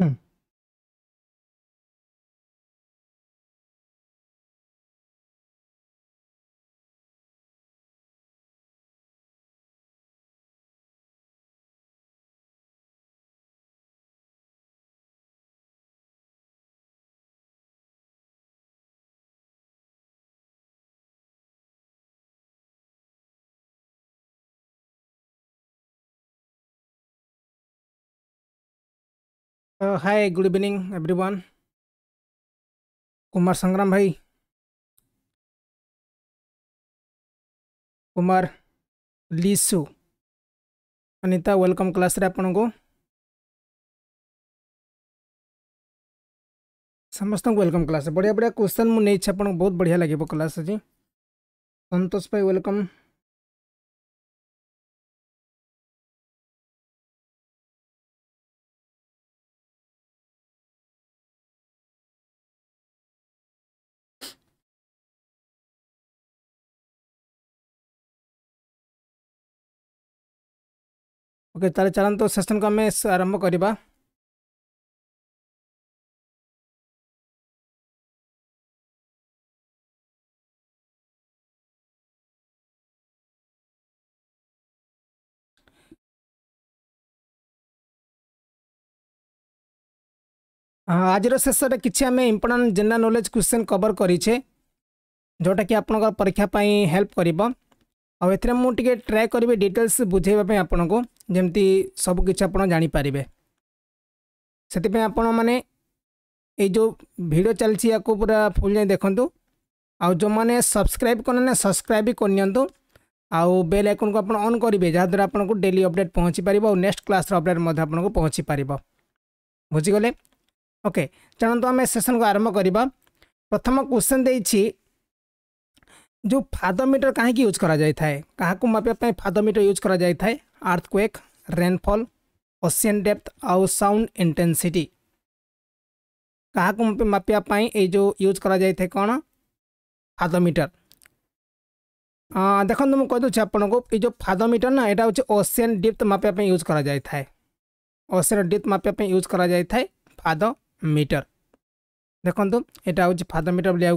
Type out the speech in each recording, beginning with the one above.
Mm. Hi good evening everyone everyone. Kumar Sangram भाई Kumar Lisu Anita welcome class रे आपन को समस्त वेलकम क्लास बढ़िया बढ़िया क्वेश्चन मुझे आपको बहुत बढ़िया लगे क्लास जी संतोष भाई वेलकम ଓକେ ତାହେଲେ ଚାଲନ୍ତୁ ସେସନ୍କୁ ଆମେ ଆରମ୍ଭ କରିବା ହଁ ଆଜିର ଶେଷରେ କିଛି ଆମେ important general knowledge question cover କରିଛେ ଯେଉଁଟାକି ଆପଣଙ୍କର ପରୀକ୍ଷା ପାଇଁ ହେଲ୍ପ କରିବ ଆଉ ଏଥିରେ ମୁଁ ଟିକେ ଟ୍ରାଏ କରିବି ଡିଟେଲ୍ସ ବୁଝେଇବା ପାଇଁ ଆପଣଙ୍କୁ ଯେମିତି ସବୁକିଛି ଆପଣ ଜାଣିପାରିବେ ସେଥିପାଇଁ ଆପଣମାନେ ଏଇ ଯେଉଁ ଭିଡ଼ିଓ ଚାଲିଛି ୟାକୁ ପୁରା ଫୁଲ୍ ଯାଇ ଦେଖନ୍ତୁ ଆଉ ଯେଉଁମାନେ ସବସ୍କ୍ରାଇବ୍ କରୁନାହାନ୍ତି ସବସ୍କ୍ରାଇବ୍ ବି କରିନିଅନ୍ତୁ ଆଉ ବେଲ୍ ଆଇକନ୍କୁ ଆପଣ ଅନ୍ କରିବେ ଯାହାଦ୍ୱାରା ଆପଣଙ୍କୁ ଡେଲି ଅପଡ଼େଟ୍ ପହଞ୍ଚିପାରିବ ଆଉ ନେକ୍ସଟ କ୍ଲାସ୍ର ଅପଡ଼େଟ୍ ମଧ୍ୟ ଆପଣଙ୍କୁ ପହଞ୍ଚିପାରିବ ବୁଝିଗଲେ ଓକେ ଜାଣନ୍ତୁ ଆମେ ସେସନ୍କୁ ଆରମ୍ଭ କରିବା ପ୍ରଥମ କ୍ୱେଶ୍ଚନ୍ ଦେଇଛି जो फादोमीटर कहीं यूज करा जाता है कहाँ को मापे फादोमीटर यूज करा जाता है अर्थक्वेक रेनफॉल ओशियन डेप्थ आउ साउंड इंटेंसिटी कहाँ को मापे ये जो यूज करा कौन फादोमीटर देखो तो मुझे कहीदे आपन को ये जो फादोमीटर ना यहाँ हूँ ओशियन डेप्थ मापे यूज करा जाता है ओशियन डेप्थ मापे यूज करा फादोमीटर देखो यहाँ हूँ फादोमीटर बोली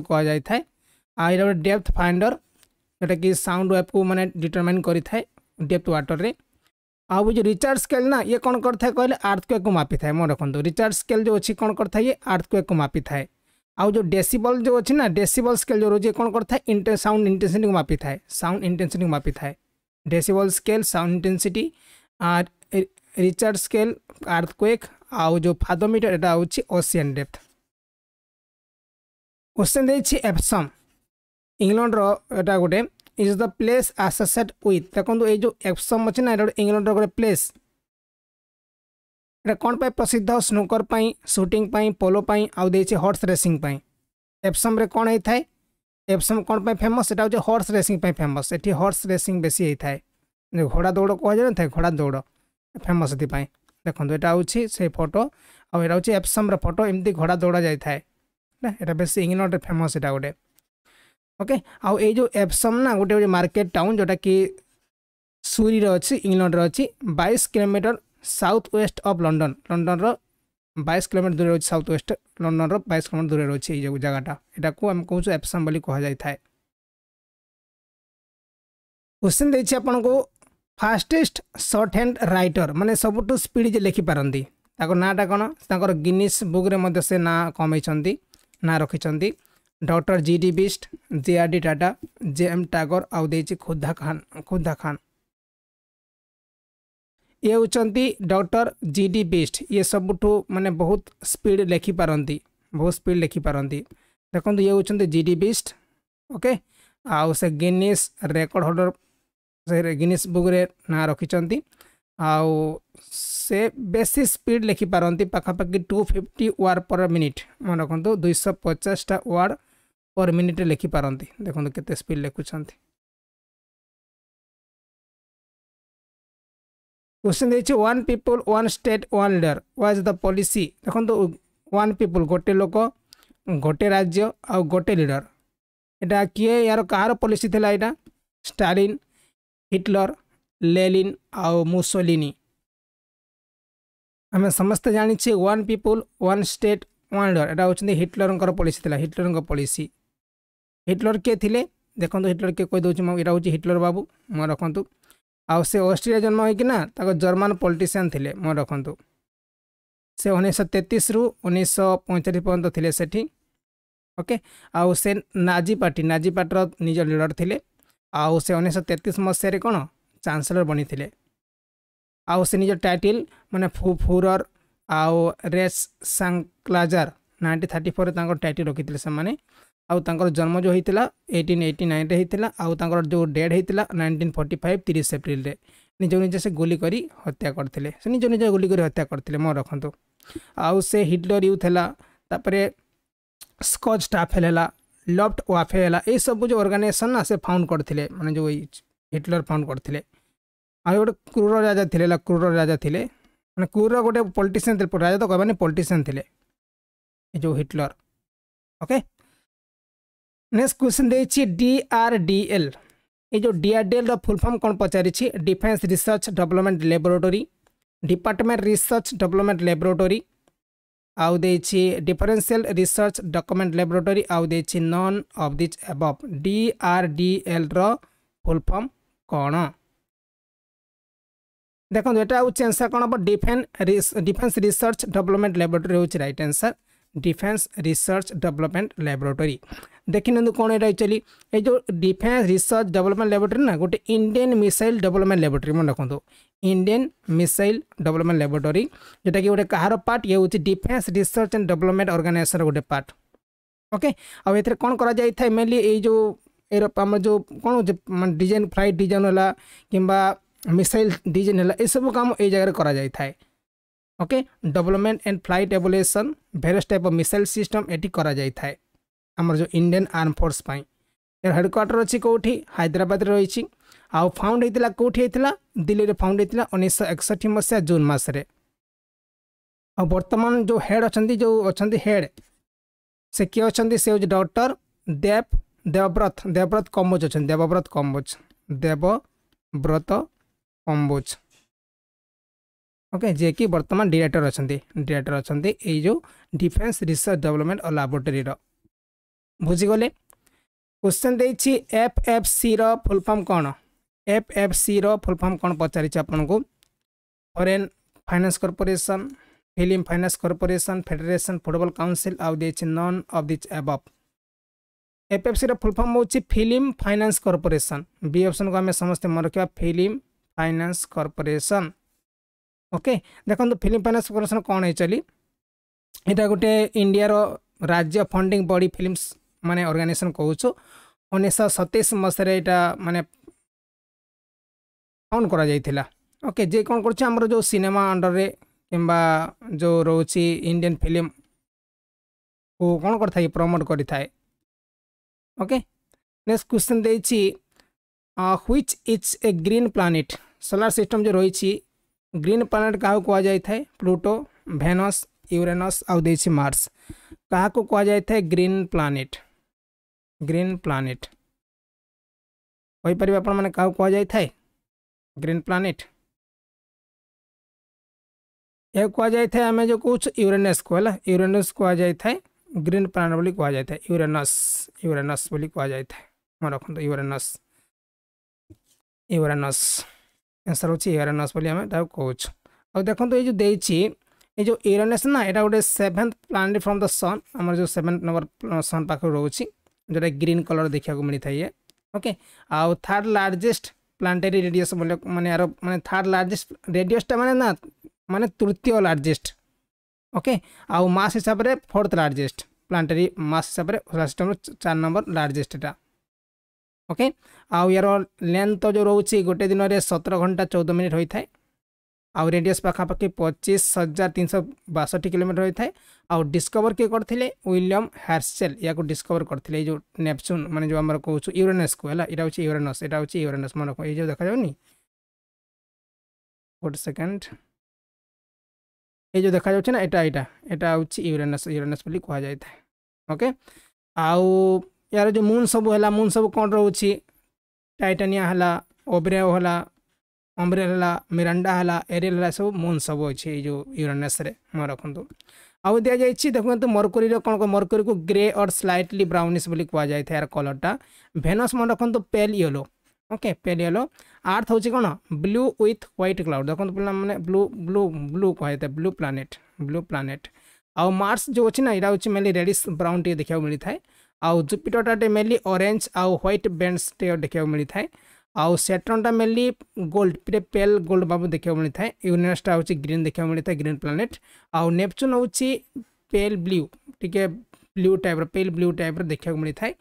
क्या आ डेप्थ फाइंडर जोटा कि साउंड वेब को मैंने डिटरमेन कर डेप्थ व्टर में आज जो रिचार्ज स्केल ना ये कौन करें कहे आर्थ क्वेक को मापी था मैं रखुद रिचार्ज स्केल जो अच्छी कौन करता है ये आर्थ क्वेक को मापी था आज जो डेसीबल जो अच्छी ना डेसीबल स्केल जो रोचे कौन करता साउंड इंटेनसीटी को मापी था साउंड इंटेनसीटी को मापी था डेसीबल स्केल साउंड इंटेनसीटी आर रिचार्ज स्केल आर्थ क्वेक आज जो फादोमीटर यहाँ होशियान डेप्थ क्वेश्चन देसम इंगल्डर यहाँ गोटे इज द प्लेस आसोसीएट ओथ देखो ये जो एपसम अच्छे ना इंग्लैंड गोटे प्लेस कौन पर प्रसिद्ध स्नूकर सुटिंग पोलो आई हर्स रेसींग एपसम कौन होता है एपसम कौन पर फेमस यहाँ हर्स रेसींग फेमस ये हर्स रेसींग बेस घोड़ा दौड़ कहुए ना घोड़ा दौड़ फेमस देखो यहाँ हूँ से फटो आउ एपसम फटो एमती घोड़ा दौड़ा जाए ना यहाँ बेस इंग्लैंड फेमस यहाँ गोटे ओके आउ जो एप्सम ना गोटे गोटे मार्केट टाउन जोटा कि सूरी अच्छी इंग्लैंड अच्छी बैस kilometre south west of London London रईस किलोमीटर दूर रही साउथ वेस्ट लंडन रईस किलोमीटर दूर रही जगटा यहाँ आम कहूँ एप्सम बोली कह जाए क्वेश्चन देखिए आपन को फास्टेस्ट सर्ट हैंड रईटर मैंने सबुठ स्पीड लेखिपारती नाटा कौन गिनिस बुक्रे से ना कमई ना रखिंट doctor G D Bisht J R D Tata J M Tagore आउ खुदा खुद्दा खान खुद्दा खान ये होती डॉक्टर जी डी बिस्ट ये सबुठू माने बहुत स्पीड लेखिपारती बहुत स्पीड लेखिपारती देखो तो ये हूँ जी डी बिस्ट ओके आउ से गिनीस रेकर्ड होल्डर से गिनीस बुक्रे ना रखिंट आउ से बेसी स्पीड लेखिपारती पखापाखि two fifty word per minute मन रखु तो दुई पचासटा वार्ड पर मिनिटे ଲେଖିପାରନ୍ତି ଦେଖନ୍ତୁ କେତେ ସ୍ପିଡ୍ ଲେଖୁଛନ୍ତି क्वेश्चन देखिए one people one state one leader was the policy देखो वन तो पीपल तो गोटे लोक गोटे राज्य आ गोटे लिडर यहाँ किए यार कार पॉलिसी थी यहाँ स्टालीन हिटलर लेलीन आउ मुसोलिनी आम समस्त जानी one people one state one leader यहाँ हूँ Hitler policy Hitler policy Hitler କିଏ ଥିଲେ ଦେଖନ୍ତୁ ହିଟଲର କିଏ କହିଦେଉଛି ମୁଁ ଏଇଟା ହେଉଛି ହିଟଲର ବାବୁ ମୁଁ ରଖନ୍ତୁ ଆଉ ସେ ଅଷ୍ଟ୍ରିଆ ଜନ୍ମ ହୋଇକିନା ତାଙ୍କ ଜର୍ମାନ ପଲିଟିସିଆନ୍ ଥିଲେ ମୁଁ ରଖନ୍ତୁ ସେ ଉଣେଇଶହ ତେତିଶରୁ ଉଣେଇଶହ ପଇଁଚାଳିଶ ପର୍ଯ୍ୟନ୍ତ ଥିଲେ ସେଠି ଓକେ ଆଉ ସେ ନାଜି ପାର୍ଟି ନାଜି ପାର୍ଟିର ନିଜ ଲିଡର ଥିଲେ ଆଉ ସେ ଉଣେଇଶହ ତେତିଶ ମସିହାରେ କ'ଣ ଚାନ୍ସେଲର ବନିଥିଲେ ଆଉ ସେ ନିଜ ଟାଇଟିଲ୍ ମାନେ ଫୁ ଫୁରର ଆଉ ରେସ୍ ସାଙ୍କ୍ଲାଜର ନାଇଣ୍ଟିନ୍ ଥାର୍ଟି ଫୋର୍ରେ ତାଙ୍କ ଟାଇଟିଲ୍ ରଖିଥିଲେ ସେମାନେ ଆଉ ତାଙ୍କର ଜନ୍ମ ଯେଉଁ ହେଇଥିଲା ଏଇଟିନ୍ ଏଇଟି ନାଇନ୍ରେ ହେଇଥିଲା ଆଉ ତାଙ୍କର ଯେଉଁ ଡେଟ୍ ହେଇଥିଲା ନାଇଣ୍ଟିନ୍ ଫର୍ଟି ଫାଇଭ୍ ତିରିଶ ଏପ୍ରିଲରେ ନିଜ ନିଜେ ସେ ଗୁଲି କରି ହତ୍ୟା କରିଥିଲେ ସେ ନିଜ ନିଜେ ଗୁଲି କରି ହତ୍ୟା କରିଥିଲେ ମନେ ରଖନ୍ତୁ ଆଉ ସେ ହିଟଲର ୟୁଥ୍ ହେଲା ତାପରେ ସ୍କଚ୍ ଷ୍ଟାଫେଲ୍ ହେଲା ଲଫ୍ଟ ୱାଫେ ହେଲା ଏସବୁ ଯେଉଁ ଅର୍ଗାନାଇଜେସନ୍ ନା ସେ ଫାଉଣ୍ଡ କରିଥିଲେ ମାନେ ଯେଉଁ ହିଟଲର ଫାଉଣ୍ଡ କରିଥିଲେ ଆଉ ଗୋଟେ କ୍ରୁର ରାଜା ଥିଲେ ହେଲା କ୍ରୁର ରାଜା ଥିଲେ ମାନେ କ୍ରୁର ଗୋଟେ ପଲିଟିସିଆନ୍ ଥିଲେ ରାଜା ତ କହିବାନି ପଲିଟିସିଆନ୍ ଥିଲେ ଏ ଯେଉଁ ହିଟଲର ଓକେ ନେକ୍ସଟ କ୍ୱେଶ୍ଚିନ୍ ଦେଇଛି ଡିଆର୍ଡିଏଲ୍ ଏ ଯେଉଁ ଡିଆର୍ଡିଏଲ୍ର ଫୁଲ୍ ଫର୍ମ କ'ଣ ପଚାରିଛି defence research development laboratory department research development laboratory ଆଉ ଦେଇଛି ଡିଫରେନ୍ସିଆଲ ରିସର୍ଚ୍ଚ ଡକ୍ୟୁମେଣ୍ଟ ଲାବୋରେଟୋରୀ ଆଉ ଦେଇଛି ନନ୍ ଅଫ୍ ଦିଜ୍ ଏବଭ୍ ଡିଆର୍ଡିଏଲ୍ର ଫୁଲ୍ ଫର୍ମ କ'ଣ ଦେଖନ୍ତୁ ଏଇଟା ହେଉଛି ଆନ୍ସର୍ କ'ଣ ହେବ defence defence research development laboratory ହେଉଛି right answer defence research development laboratory ଦେଖିନିଅନ୍ତୁ କ'ଣ ଏଇଟା ଆକ୍ଚୁଆଲି ଏଇ ଯେଉଁ ଡିଫେନ୍ସ ରିସର୍ଚ୍ଚ ଡେଭଲପମେଣ୍ଟ ଲାବୋରେଟୋରୀ ନା ଗୋଟେ ଇଣ୍ଡିଆନ୍ ମିସାଇଲ୍ ଡେଭଲପମେଣ୍ଟ ଲାବୋରେଟୋରୀ ମନେ ରଖନ୍ତୁ ଇଣ୍ଡିଆନ୍ ମିସାଇଲ୍ ଡେଭଲପମେଣ୍ଟ ଲାବୋରେଟୋରୀ ଯେଉଁଟାକି ଗୋଟେ କାହାର ପାର୍ଟ ଇଏ ହେଉଛି ଡିଫେନ୍ସ ରିସର୍ଚ୍ଚ ଆଣ୍ଡ ଡେଭଲପମେଣ୍ଟ ଅର୍ଗାନାଇଜେସନ୍ର ଗୋଟେ ପାର୍ଟ ଓକେ ଆଉ ଏଥିରେ କ'ଣ କରାଯାଇଥାଏ ମେନଲି ଏଇ ଯେଉଁ ଏର ଆମର ଯେଉଁ କ'ଣ ହେଉଛି ମାନେ ଡିଜାଇନ୍ ଫ୍ଲାଇଟ୍ ଡିଜାଇନ୍ ହେଲା କିମ୍ବା ମିସାଇଲ୍ ଡିଜାଇନ୍ ହେଲା ଏସବୁ କାମ ଏଇ ଜାଗାରେ କରାଯାଇଥାଏ okay development and flight evaluation various type of missile system ଏଠି କରାଯାଇଥାଏ ଆମର ଯେଉଁ ଇଣ୍ଡିଆନ୍ ଆର୍ମ ଫୋର୍ସ ପାଇଁ ଏହାର ହେଡ଼କ୍ୱାର୍ଟର ଅଛି କେଉଁଠି ହାଇଦ୍ରାବାଦରେ ରହିଛି ଆଉ ଫାଉଣ୍ଡ ହେଇଥିଲା କେଉଁଠି ହେଇଥିଲା ଦିଲ୍ଲୀରେ ଫାଉଣ୍ଡ ହେଇଥିଲା ଉଣେଇଶହ ଏକଷଠି ମସିହା ଜୁନ୍ ମାସରେ ଆଉ ବର୍ତ୍ତମାନ ଯେଉଁ ହେଡ଼୍ ଅଛନ୍ତି ଯେଉଁ ଅଛନ୍ତି ହେଡ଼୍ ସେ କିଏ ଅଛନ୍ତି ସେ ହେଉଛି ଡକ୍ଟର ଦେବ ଦେବବ୍ରତ ଦେବବ୍ରତ କମ୍ବୋଜ ଅଛନ୍ତି ଦେବବ୍ରତ କମ୍ବୋଜ ଦେବବ୍ରତ କମ୍ବୋଜ ओके जे कि बर्तमान डायरेक्टर अच्छे डायरेक्टर अच्छा ये जो डिफेन्स रिसर्च डेवलपमेंट और लाबोरेटोरीर बुझीगले क्वेश्चन देखिए F F C full form कौन F F C full form कौन पचार को corporation finance corporation film finance corporation federation football council आउ दे none of these above F F C full form हूँ film finance corporation B option को आम समस्ते मन रखा फिल्म फाइनान्स कर्पोरेसन ଓକେ ଦେଖନ୍ତୁ ଫିଲ୍ମ ଫାଇନାନ୍ସ କର୍ପୋରେସନ୍ କ'ଣ ଏକ୍ଚୁଆଲି ଏଇଟା ଗୋଟିଏ ଇଣ୍ଡିଆର ରାଜ୍ୟ ଫଣ୍ଡିଂ ବଡ଼ି ଫିଲ୍ମସ ମାନେ ଅର୍ଗାନାଇଜେସନ୍ କହୁଛୁ ଉଣେଇଶହ ସତେଇଶ ମସିହାରେ ଏଇଟା ମାନେ ଫାଉଣ୍ଡ କରାଯାଇଥିଲା ଓକେ ଯେ କ'ଣ କରୁଛି ଆମର ଯେଉଁ ସିନେମା ଅଣ୍ଡରରେ କିମ୍ବା ଯେଉଁ ରହୁଛି ଇଣ୍ଡିଆନ୍ ଫିଲ୍ମକୁ କ'ଣ କରିଥାଏ ପ୍ରମୋଟ କରିଥାଏ ଓକେ ନେକ୍ସଟ କ୍ୱେଶ୍ଚିନ୍ ଦେଇଛି which is a green planet solar system ଯେଉଁ ରହିଛି ग्रीन प्लानेट क्या कह जाए प्लूटो भेनस यूरेनस आई मार्स क्या कह जाए ग्रीन प्लानेट ग्रीन प्लानेट कहींपर आप क्या कह जाए ग्रीन प्लानेट यह कहुए आम जो कौ यूरेनस को है यूरेनस कह जाए ग्रीन प्लानेट बोली कहुए यूरेनस यूरेनस बोली कह जाए रखुद यूरेनस यूरेनस ଆନ୍ସର୍ ହେଉଛି ଏରନସ୍ ବୋଲି ଆମେ ତାକୁ କହୁଛୁ ଆଉ ଦେଖନ୍ତୁ ଏଇ ଯେଉଁ ଦେଇଛି ଏଇ ଯେଉଁ ଏରନସ୍ ନା ଏଇଟା ଗୋଟେ seventh planet from the sun ଆମର ଯେଉଁ ସେଭେନ୍ଥ ନମ୍ବର ସନ୍ ପାଖରୁ ରହୁଛି ଯେଉଁଟା ଗ୍ରୀନ୍ କଲର୍ ଦେଖିବାକୁ ମିଳିଥାଏ ଇଏ ଓକେ ଆଉ ଥାର୍ଡ ଲାର୍ଜେଷ୍ଟ ପ୍ଲାନେଟେରୀ ରେଡିୟସ୍ ବୋଲି ମାନେ ଆର ମାନେ ଥାର୍ଡ ଲାର୍ଜେଷ୍ଟ ରେଡିୟସ୍ଟା ମାନେ ନା ମାନେ ତୃତୀୟ ଲାର୍ଜେଷ୍ଟ ଓକେ ଆଉ ମାସ୍ ହିସାବରେ ଫୋର୍ଥ ଲାର୍ଜେଷ୍ଟ ପ୍ଲାନେଟେରୀ ମାସ୍ ହିସାବରେ ସୋଲାର ସିଷ୍ଟମ୍ର ଚାରି ନମ୍ବର ଲାର୍ଜେଷ୍ଟ ଏଇଟା ଓକେ ଆଉ ୟାର ଲେନ୍ଥ ତ ଯେଉଁ ରହୁଛି ଗୋଟେ ଦିନରେ ସତର ଘଣ୍ଟା ଚଉଦ ମିନିଟ୍ ହୋଇଥାଏ ଆଉ ରେଡିୟସ୍ ପାଖାପାଖି ପଚିଶ ହଜାର ତିନିଶହ ବାଷଠି କିଲୋମିଟର ହୋଇଥାଏ ଆଉ ଡିସ୍କଭର କିଏ କରିଥିଲେ ୱିଲିୟମ୍ ହାର୍ସେଲ୍ ୟାକୁ ଡିସ୍କଭର କରିଥିଲେ ଏଇ ଯେଉଁ ନେପଚୁନ୍ ମାନେ ଯେଉଁ ଆମର କହୁଛୁ ୟୁରେନସ୍କୁ ହେଲା ଏଇଟା ହେଉଛି ୟୁରେନସ୍ ଏଇଟା ହେଉଛି ୟୁରେନସ୍ ମନେ ଏଇ ଯେଉଁ ଦେଖାଯାଉନି ଗୋଟେ ସେକେଣ୍ଡ ଏଇ ଯେଉଁ ଦେଖାଯାଉଛି ନା ଏଇଟା ଏଇଟା ଏଇଟା ହେଉଛି ୟୁରେନସ୍ ୟୁରେନସ୍ ବୋଲି କୁହାଯାଇଥାଏ ଓକେ ଆଉ ୟାର ଯେଉଁ ମୁନ୍ ସବୁ ହେଲା ମୁନ୍ ସବୁ କ'ଣ ରହୁଛି ଟାଇଟାନିଆ ହେଲା ଓବ୍ରେଓ ହେଲା ଅମ୍ବ୍ରେଲ ହେଲା ମିରାଣ୍ଡା ହେଲା ଏରିଏଲ ହେଲା ସବୁ ମୁନ୍ ସବୁ ଅଛି ଏଇ ଯେଉଁ ୟୁରାନସରେ ମନେ ରଖନ୍ତୁ ଆଉ ଦିଆଯାଇଛି ଦେଖନ୍ତୁ ମର୍କୁରୀର କ'ଣ ମର୍କୁରୀକୁ ଗ୍ରେ ଅର୍ ସ୍ଲାଇଟଲି ବ୍ରାଉନିସ୍ ବୋଲି କୁହାଯାଇଥାଏ ଏହାର କଲର୍ଟା ଭେନସ୍ ମନେ ରଖନ୍ତୁ pale yellow okay pale yellow Earth ହେଉଛି କ'ଣ ବ୍ଲୁ ୱିଥ୍ ହ୍ୱାଇଟ୍ କ୍ଲାଉଡ଼୍ ଦେଖନ୍ତୁ ପିଲାମାନେ ବ୍ଲୁ ବ୍ଲୁ ବ୍ଲୁ କୁହାଯାଇଥାଏ ବ୍ଲୁ ପ୍ଲାନେଟ୍ ବ୍ଲୁ ପ୍ଲାନେଟ୍ ଆଉ ମାର୍ସ ଯେଉଁ ଅଛି ନା ଏଇଟା ହେଉଛି ମେନଲି ରେଡ଼ିସ୍ ବ୍ରାଉନ୍ ଟିକେ ଦେଖିବାକୁ ମିଳିଥାଏ ଆଉ ଜୁପିଟରଟା ମେନଲି ଅରେଞ୍ଜ ଆଉ ହ୍ୱାଇଟ୍ ବେଣ୍ଡସ୍ଟେ ଦେଖିବାକୁ ମିଳିଥାଏ ଆଉ ସେଟ୍ରନ୍ଟା ମେନଲି ଗୋଲ୍ଡ ପୁରା ପେଲ୍ ଗୋଲ୍ଡ ବାବୁ ଦେଖିବାକୁ ମିଳିଥାଏ ୟୁନିୟସଟା ହେଉଛି ଗ୍ରୀନ୍ ଦେଖିବାକୁ ମିଳିଥାଏ ଗ୍ରୀନ୍ ପ୍ଲାନେଟ୍ ଆଉ ନେପଚୁନ୍ ହେଉଛି ପେଲ୍ ବ୍ଲୁ ଟିକେ ବ୍ଲୁ ଟାଇପ୍ର ପେଲ୍ ବ୍ଲୁ ଟାଇପ୍ର ଦେଖିବାକୁ ମିଳିଥାଏ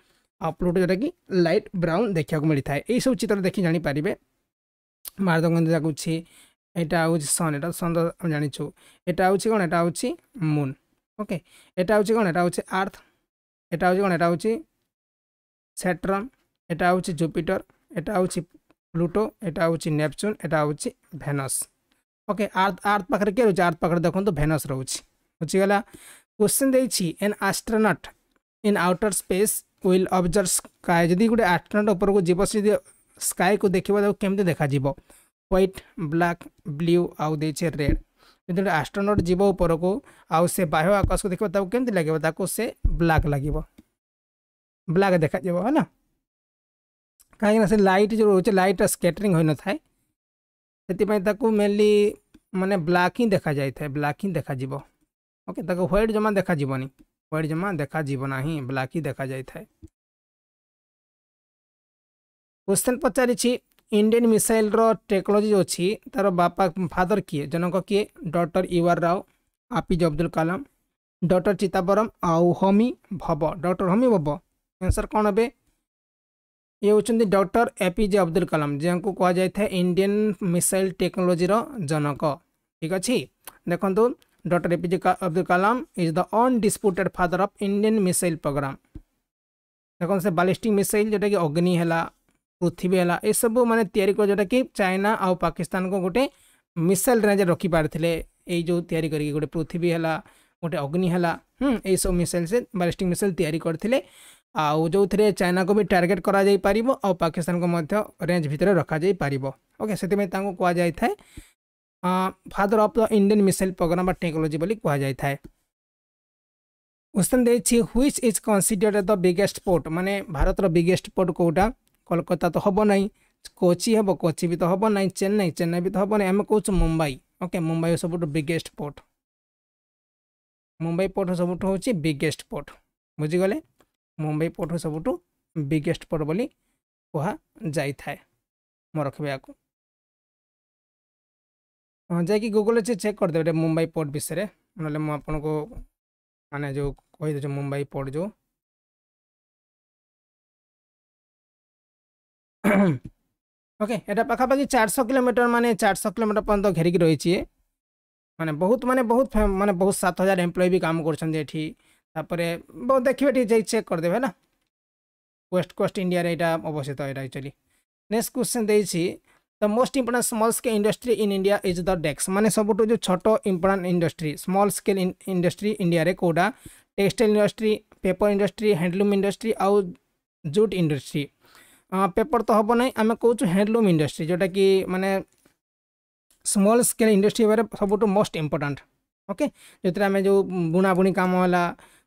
ଆଉ ପ୍ଲୁଟୋ ଯେଉଁଟାକି ଲାଇଟ୍ ବ୍ରାଉନ୍ ଦେଖିବାକୁ ମିଳିଥାଏ ଏଇସବୁ ଚିତ୍ର ଦେଖି ଜାଣିପାରିବେ ମାର୍ଦ୍ଦଗନ୍ଧ ଯାକ ଅଛି ଏଇଟା ହେଉଛି ସନ୍ ଏଇଟା ସନ୍ ଆମେ ଜାଣିଛୁ ଏଇଟା ହେଉଛି କ'ଣ ଏଇଟା ହେଉଛି ମୁନ୍ ଓକେ ଏଇଟା ହେଉଛି କ'ଣ ଏଇଟା ହେଉଛି ଆର୍ଥ এটা হচ্ছে কোন এটা হচ্ছে স্যাটর্ন এটা হচ্ছে জুপিটর এটা হচ্ছে প্লুটো এটা হচ্ছে নেপচুন এটা হচ্ছে ভেনস ওকে আর্থ আর্থ পাখে কে রয়েছে আর্থ পাখে দেখুন ভেনস রয়েছে বুঝিগলা কোশ্চিন দিয়েছি an astronaut in outer space will observe sky যদি গোটে আস্ট্রোনট উপরକୁ ଯିବ ସେ ଯଦି ସ୍କାଏକୁ ଦେଖିବ ତାକୁ କେମିତି ଦେଖାଯିବ ହ୍ୱାଇଟ୍ ବ୍ଲାକ୍ ବ୍ଲୁ ଆଉ ଦେଇଛି ରେଡ୍ जो आस्ट्रोनट जीव उपरक आउे बाह्य आकाश को देखा कमी लगे से ब्लाक लगे ब्लाक देखा है ना कहीं लाइट जो रोचे लाइट स्केटरी हो न थाए से मेनली मानने ब्लाक ही देखा जाए ब्लाक ही देखा ओके ह्वैट जमा देखा ह्वैट जमा देखा ना ही ब्लाक ही देखा जाए क्वेश्चन पचारि ଇଣ୍ଡିଆନ୍ ମିସାଇଲ୍ର ଟେକ୍ନୋଲୋଜି ଯେଉଁ ଅଛି ତା'ର ବାପା ଫାଦର କିଏ ଜଣକ କିଏ doctor U R Rao A P J Abdul Kalam doctor Chidambaram ଆଉ ହୋମି ଭବ ଡକ୍ଟର ହୋମି ଭବ ଆନ୍ସର୍ କ'ଣ ଏବେ ଇଏ ହେଉଛନ୍ତି ଡକ୍ଟର ଏପିଜେ ଅବଦୁଲ କାଲାମ ଯାହାଙ୍କୁ କୁହାଯାଇଥାଏ ଇଣ୍ଡିଆନ୍ ମିସାଇଲ୍ ଟେକ୍ନୋଲୋଜିର ଜନକ ଠିକ୍ ଅଛି ଦେଖନ୍ତୁ doctor A P J Abdul Kalam is the undisputed father of Indian missile programme ଦେଖନ୍ତୁ ସେ ବାଲିଷ୍ଟିକ୍ ମିସାଇଲ୍ ଯେଉଁଟାକି ଅଗ୍ନି ହେଲା पृथ्वी है यह सब मैंने या जोटा कि चाइना आउ पाकिस्तान को गोटे मिसाइल रेज रखिपारी जो या गोटे पृथ्वी है गोटे अग्नि है सब मिसाइल से बालिस्टिक मिसाइल तैयारी करते आउ जो थे चाइना को भी टारगेट कर पाकिस्तान को मध्य रेज भितर रखा जापर ओके से कहुए father of the Indian missile programme technology कहुए क्वेश्चन देखिए which is considered the biggest port मानने भारत बिगेस्ट पोर्ट कौटा কলকাতা তো হব না কোচি হব কোচি বি তো হব না চেন্নাই চেন্নাই বি তো হব না আমি কৌছু মুম্বাই ওকে মুম্বাই সবুঠু বিগেস্ট পোর্ট মুম্বাই পোর্ট সবুঠু হচ্ছে বিগেস্ট পোর্ট বুঝিগলে মুম্বাই পোর্ট সবুঠু বিগেস্ট পোর্ট বলে কুহযাই থাকে ମୁଁ ରଖିବି ଆକୁ ହଁ ଯାଇକି ଗୁଗଲ୍ରେ ସେ ଚେକ୍ କରିଦେବେ ମୁମ୍ବାଇ ପୋର୍ଟ ବିଷୟରେ ନହେଲେ ମୁଁ ଆପଣଙ୍କୁ ମାନେ ଯେଉଁ କହିଦେଉଛି ମୁମ୍ବାଇ ପୋର୍ଟ ଯେଉଁ ওকে এটা পাখাপাখি চারশো কিলোমিটর মানে চারশো কিলোমিটর পর্যন্ত ঘেরিকি রয়েছে মানে বহুত মানে বহুত মানে বহুত সাত হাজার এমপ্লয়ি বি কাম করছেন এটি তারপরে দেখবে এটি যাই চেক করেদেবে না ওয়েস্ট কোস্ট ইন্ডিয়ার এটা অবস্থিত এটা একচুয়ালি নেক্সট কোশ্চেন দিয়েছি the most important small scale industry in India is the ডেক্স মানে সবুঠু যে ছোট important industry small scale industry ইন্ডিয়ারে কোটা textile industry paper industry handloom industry আউ জুট ইন্ডস্ট্রি পেপর তো হব না আমি কৌছু হ্যান্ডলুম ইন্ডস্ট্রি যেটা কি মানে স্মল স্কেল ইন্ডস্ট্রি এবার সবুঠু মোস্ট ইম্পর্টাট ওকে যেটা আমি যে বুণাবুণি কাম হলা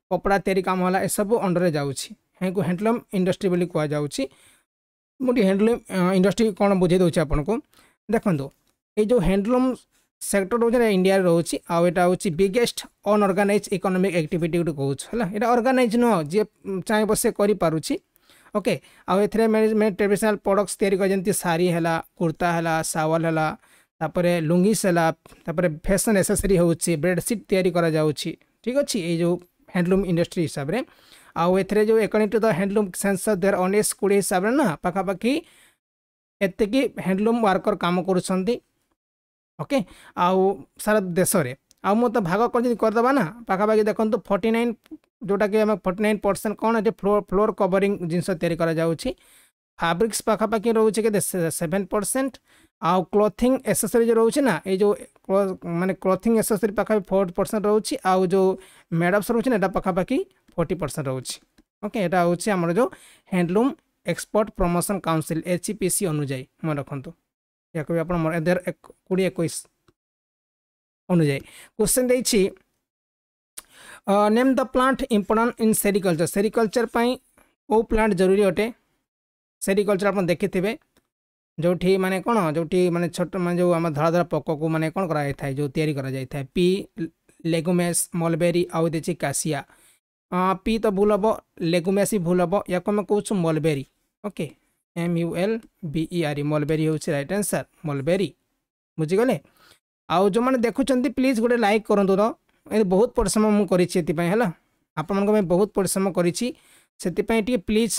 কপড়া তৈরি কাম হলা এসব অন্ডরে যাচ্ছি হ্যাঁ হ্যান্ডলুম ইন্ডস্ট্রি বলে কুযাচ্ছে मुझे हैंडलूम इंडस्ट्री कौन बुझे दूसरे आपको देखो ये जो हैंडलूम सेक्टर हूँ इंडिया रोचे आटा हूँ बिगेस्ट अनअर्गानाइज इकोनोमिक एक्टिविटी गोटे कौच है यहाँ अर्गानाइज नुह जी चाहे बस से कर ଓକେ ଆଉ ଏଥିରେ ମାନେ ଟ୍ରେଡିସନାଲ୍ ପ୍ରଡ଼କ୍ଟସ୍ ତିଆରି କରେ ଯେମିତି ଶାଢ଼ୀ ହେଲା କୁର୍ତ୍ତା ହେଲା ସାୱାଲ ହେଲା ତାପରେ ଲୁଙ୍ଗିସ୍ ହେଲା ତାପରେ ଫ୍ୟାସନ୍ ଏସେସରି ହେଉଛି ବେଡ଼ସିଟ୍ ତିଆରି କରାଯାଉଛି ଠିକ୍ ଅଛି ଏଇ ଯେଉଁ ହ୍ୟାଣ୍ଡଲୁମ୍ ଇଣ୍ଡଷ୍ଟ୍ରି ହିସାବରେ ଆଉ ଏଥିରେ ଯେଉଁ according to the handloom census ଦୁଇ ହଜାର ଉଣେଇଶ କୋଡ଼ିଏ ହିସାବରେ ନା ପାଖାପାଖି ଏତିକି ହ୍ୟାଣ୍ଡଲୁମ୍ ୱାର୍କର କାମ କରୁଛନ୍ତି ଓକେ ଆଉ ସାରା ଦେଶରେ ଆଉ ମୁଁ ତ ଭାଗ କରି କରିଦେବା ନା ପାଖାପାଖି ଦେଖନ୍ତୁ ଫର୍ଟି ନାଇନ୍ ଯେଉଁଟାକି ଆମେ ଫର୍ଟି ନାଇନ୍ ପରସେଣ୍ଟ କ'ଣ ଏଠି ଫ୍ଲୋର୍ ଫ୍ଲୋର୍ କଭରିଂ ଜିନିଷ ତିଆରି କରାଯାଉଛି ଫାବ୍ରିକ୍ସ ପାଖାପାଖି ରହୁଛି କେତେ ସେଭେନ୍ ପରସେଣ୍ଟ ଆଉ କ୍ଲଥିଂ ଏସେସରି ଯେଉଁ ରହୁଛି ନା ଏଇ ଯେଉଁ ମାନେ କ୍ଲଥିଂ ଏସେସରି ପାଖାପାଖି ଫୋର୍ ପରସେଣ୍ଟ ରହୁଛି ଆଉ ଯେଉଁ ମେଡ଼ପ୍ସ ରହୁଛି ନା ଏଇଟା ପାଖାପାଖି ଫୋର୍ଟି ପରସେଣ୍ଟ ରହୁଛି ଓକେ ଏଇଟା ହେଉଛି ଆମର ଯେଉଁ handloom export promotion council H P C ଅନୁଯାୟୀ ମନେ ରଖନ୍ତୁ ଏହାକୁ ବି ଆପଣ କୋଡ଼ିଏ ଏକୋଇଶ ଅନୁଯାୟୀ କୋଶ୍ଚିନ୍ ଦେଇଛି name the plant important in sericulture sericulture को प्लांट जरूरी अटे सेरिकलचर आप देखिथे ଯେଉଁଠି ମାନେ କ'ଣ ଯେଉଁଠି ମାନେ ଛୋଟ ମାନେ ଯେଉଁ ଆମ ଧଳା ଧଳା ପୋକକୁ ମାନେ କ'ଣ କରାଯାଇଥାଏ ଯେଉଁ ତିଆରି କରାଯାଇଥାଏ ପି ଲେଗୁମେସ୍ ମଲବେରୀ ଆଉ ଦେଇଛି କାସିଆ ପି ତ ଭୁଲ ହେବ ଲେଗୁମେସ୍ ହିଁ ଭୁଲ ହେବ ୟାକୁ ଆମେ କହୁଛୁ mulberry okay M U L B E R mulberry ହେଉଛି ରାଇଟ୍ ଆନ୍ସର୍ ମଲବେରୀ ବୁଝିଗଲେ ଆଉ ଯେଉଁମାନେ ଦେଖୁଛନ୍ତି ପ୍ଲିଜ୍ ଗୋଟେ ଲାଇକ୍ କରନ୍ତୁ ତ ବହୁତ ପରିଶ୍ରମ ମୁଁ କରିଛି ଏଥିପାଇଁ ହେଲା ଆପଣମାନଙ୍କ ପାଇଁ ବହୁତ ପରିଶ୍ରମ କରିଛି ସେଥିପାଇଁ ଟିକେ ପ୍ଲିଜ୍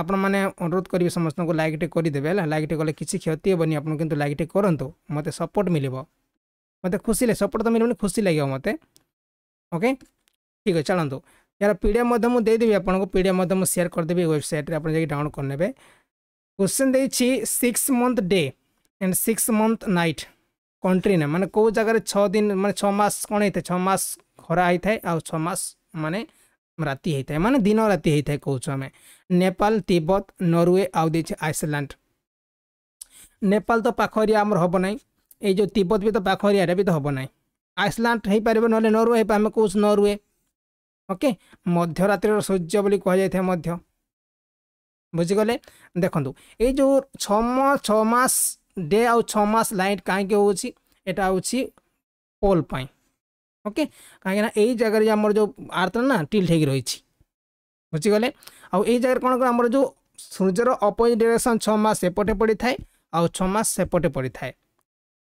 ଆପଣମାନେ ଅନୁରୋଧ କରିବେ ସମସ୍ତଙ୍କୁ ଲାଇକ୍ଟେ କରିଦେବେ ହେଲା ଲାଇକ୍ଟେ କଲେ କିଛି କ୍ଷତି ହେବନି ଆପଣ କିନ୍ତୁ ଲାଇକ୍ଟେ କରନ୍ତୁ ମୋତେ ସପୋର୍ଟ ମିଳିବ ମୋତେ ଖୁସି ଲାଗେ ସପୋର୍ଟ ତ ମିଳିବନି ଖୁସି ଲାଗିବ ମୋତେ ଓକେ ଠିକ୍ ଅଛି ଚାଲନ୍ତୁ ଏହାର ପି ଡି ଏଫ୍ ମଧ୍ୟ ମୁଁ ଦେଇଦେବି ଆପଣଙ୍କୁ ପି ଡି ଏଫ୍ ମଧ୍ୟ ମୁଁ ସେୟାର୍ କରିଦେବି ୱେବସାଇଟ୍ରେ ଆପଣ ଯାଇକି ଡାଉନଲୋଡ଼୍ କରିନେବେ क्वेश्चन देखिए six month day and six month night country ना मैंने कौ जगार छदिन मानते छस कौन होता है छस खरा होता है आस मानने राति होता है मानने दिन राति होता है कहूँ आम नेपाल तिब्बत नरवे आउ आइसलैंड नेपाल तो पाख एरिया आमर हम ना ये तिब्बत भी तो पाख एरिया भी तो हम ना आइसलैंड हो पार ना नरवे आम कौच नरवे ओके मध्यरात्र सूर्य बोली कह जाए मध्य बुझीगले देखु ये जो छमास डे आउ छमास लाइट कहीं ଏଇଟା ହେଉଛି ପୋଲ୍ ପାଇଁ ଓକେ କାହିଁକିନା ଏଇ ଜାଗାରେ ଆମର ଯେଉଁ ଆର୍ ନା ଟିଲ୍ଟ ହେଇକି ରହିଛି ବୁଝିଗଲେ ଆଉ ଏଇ ଜାଗାରେ କ'ଣ କ'ଣ ଆମର ଯେଉଁ ସୂର୍ଯ୍ୟର ଅପୋଜିଟ୍ ଡିରେକ୍ସନ୍ ଛଅ ମାସ ଏପଟେ ପଡ଼ିଥାଏ ଆଉ ଛଅ ମାସ ସେପଟେ ପଡ଼ିଥାଏ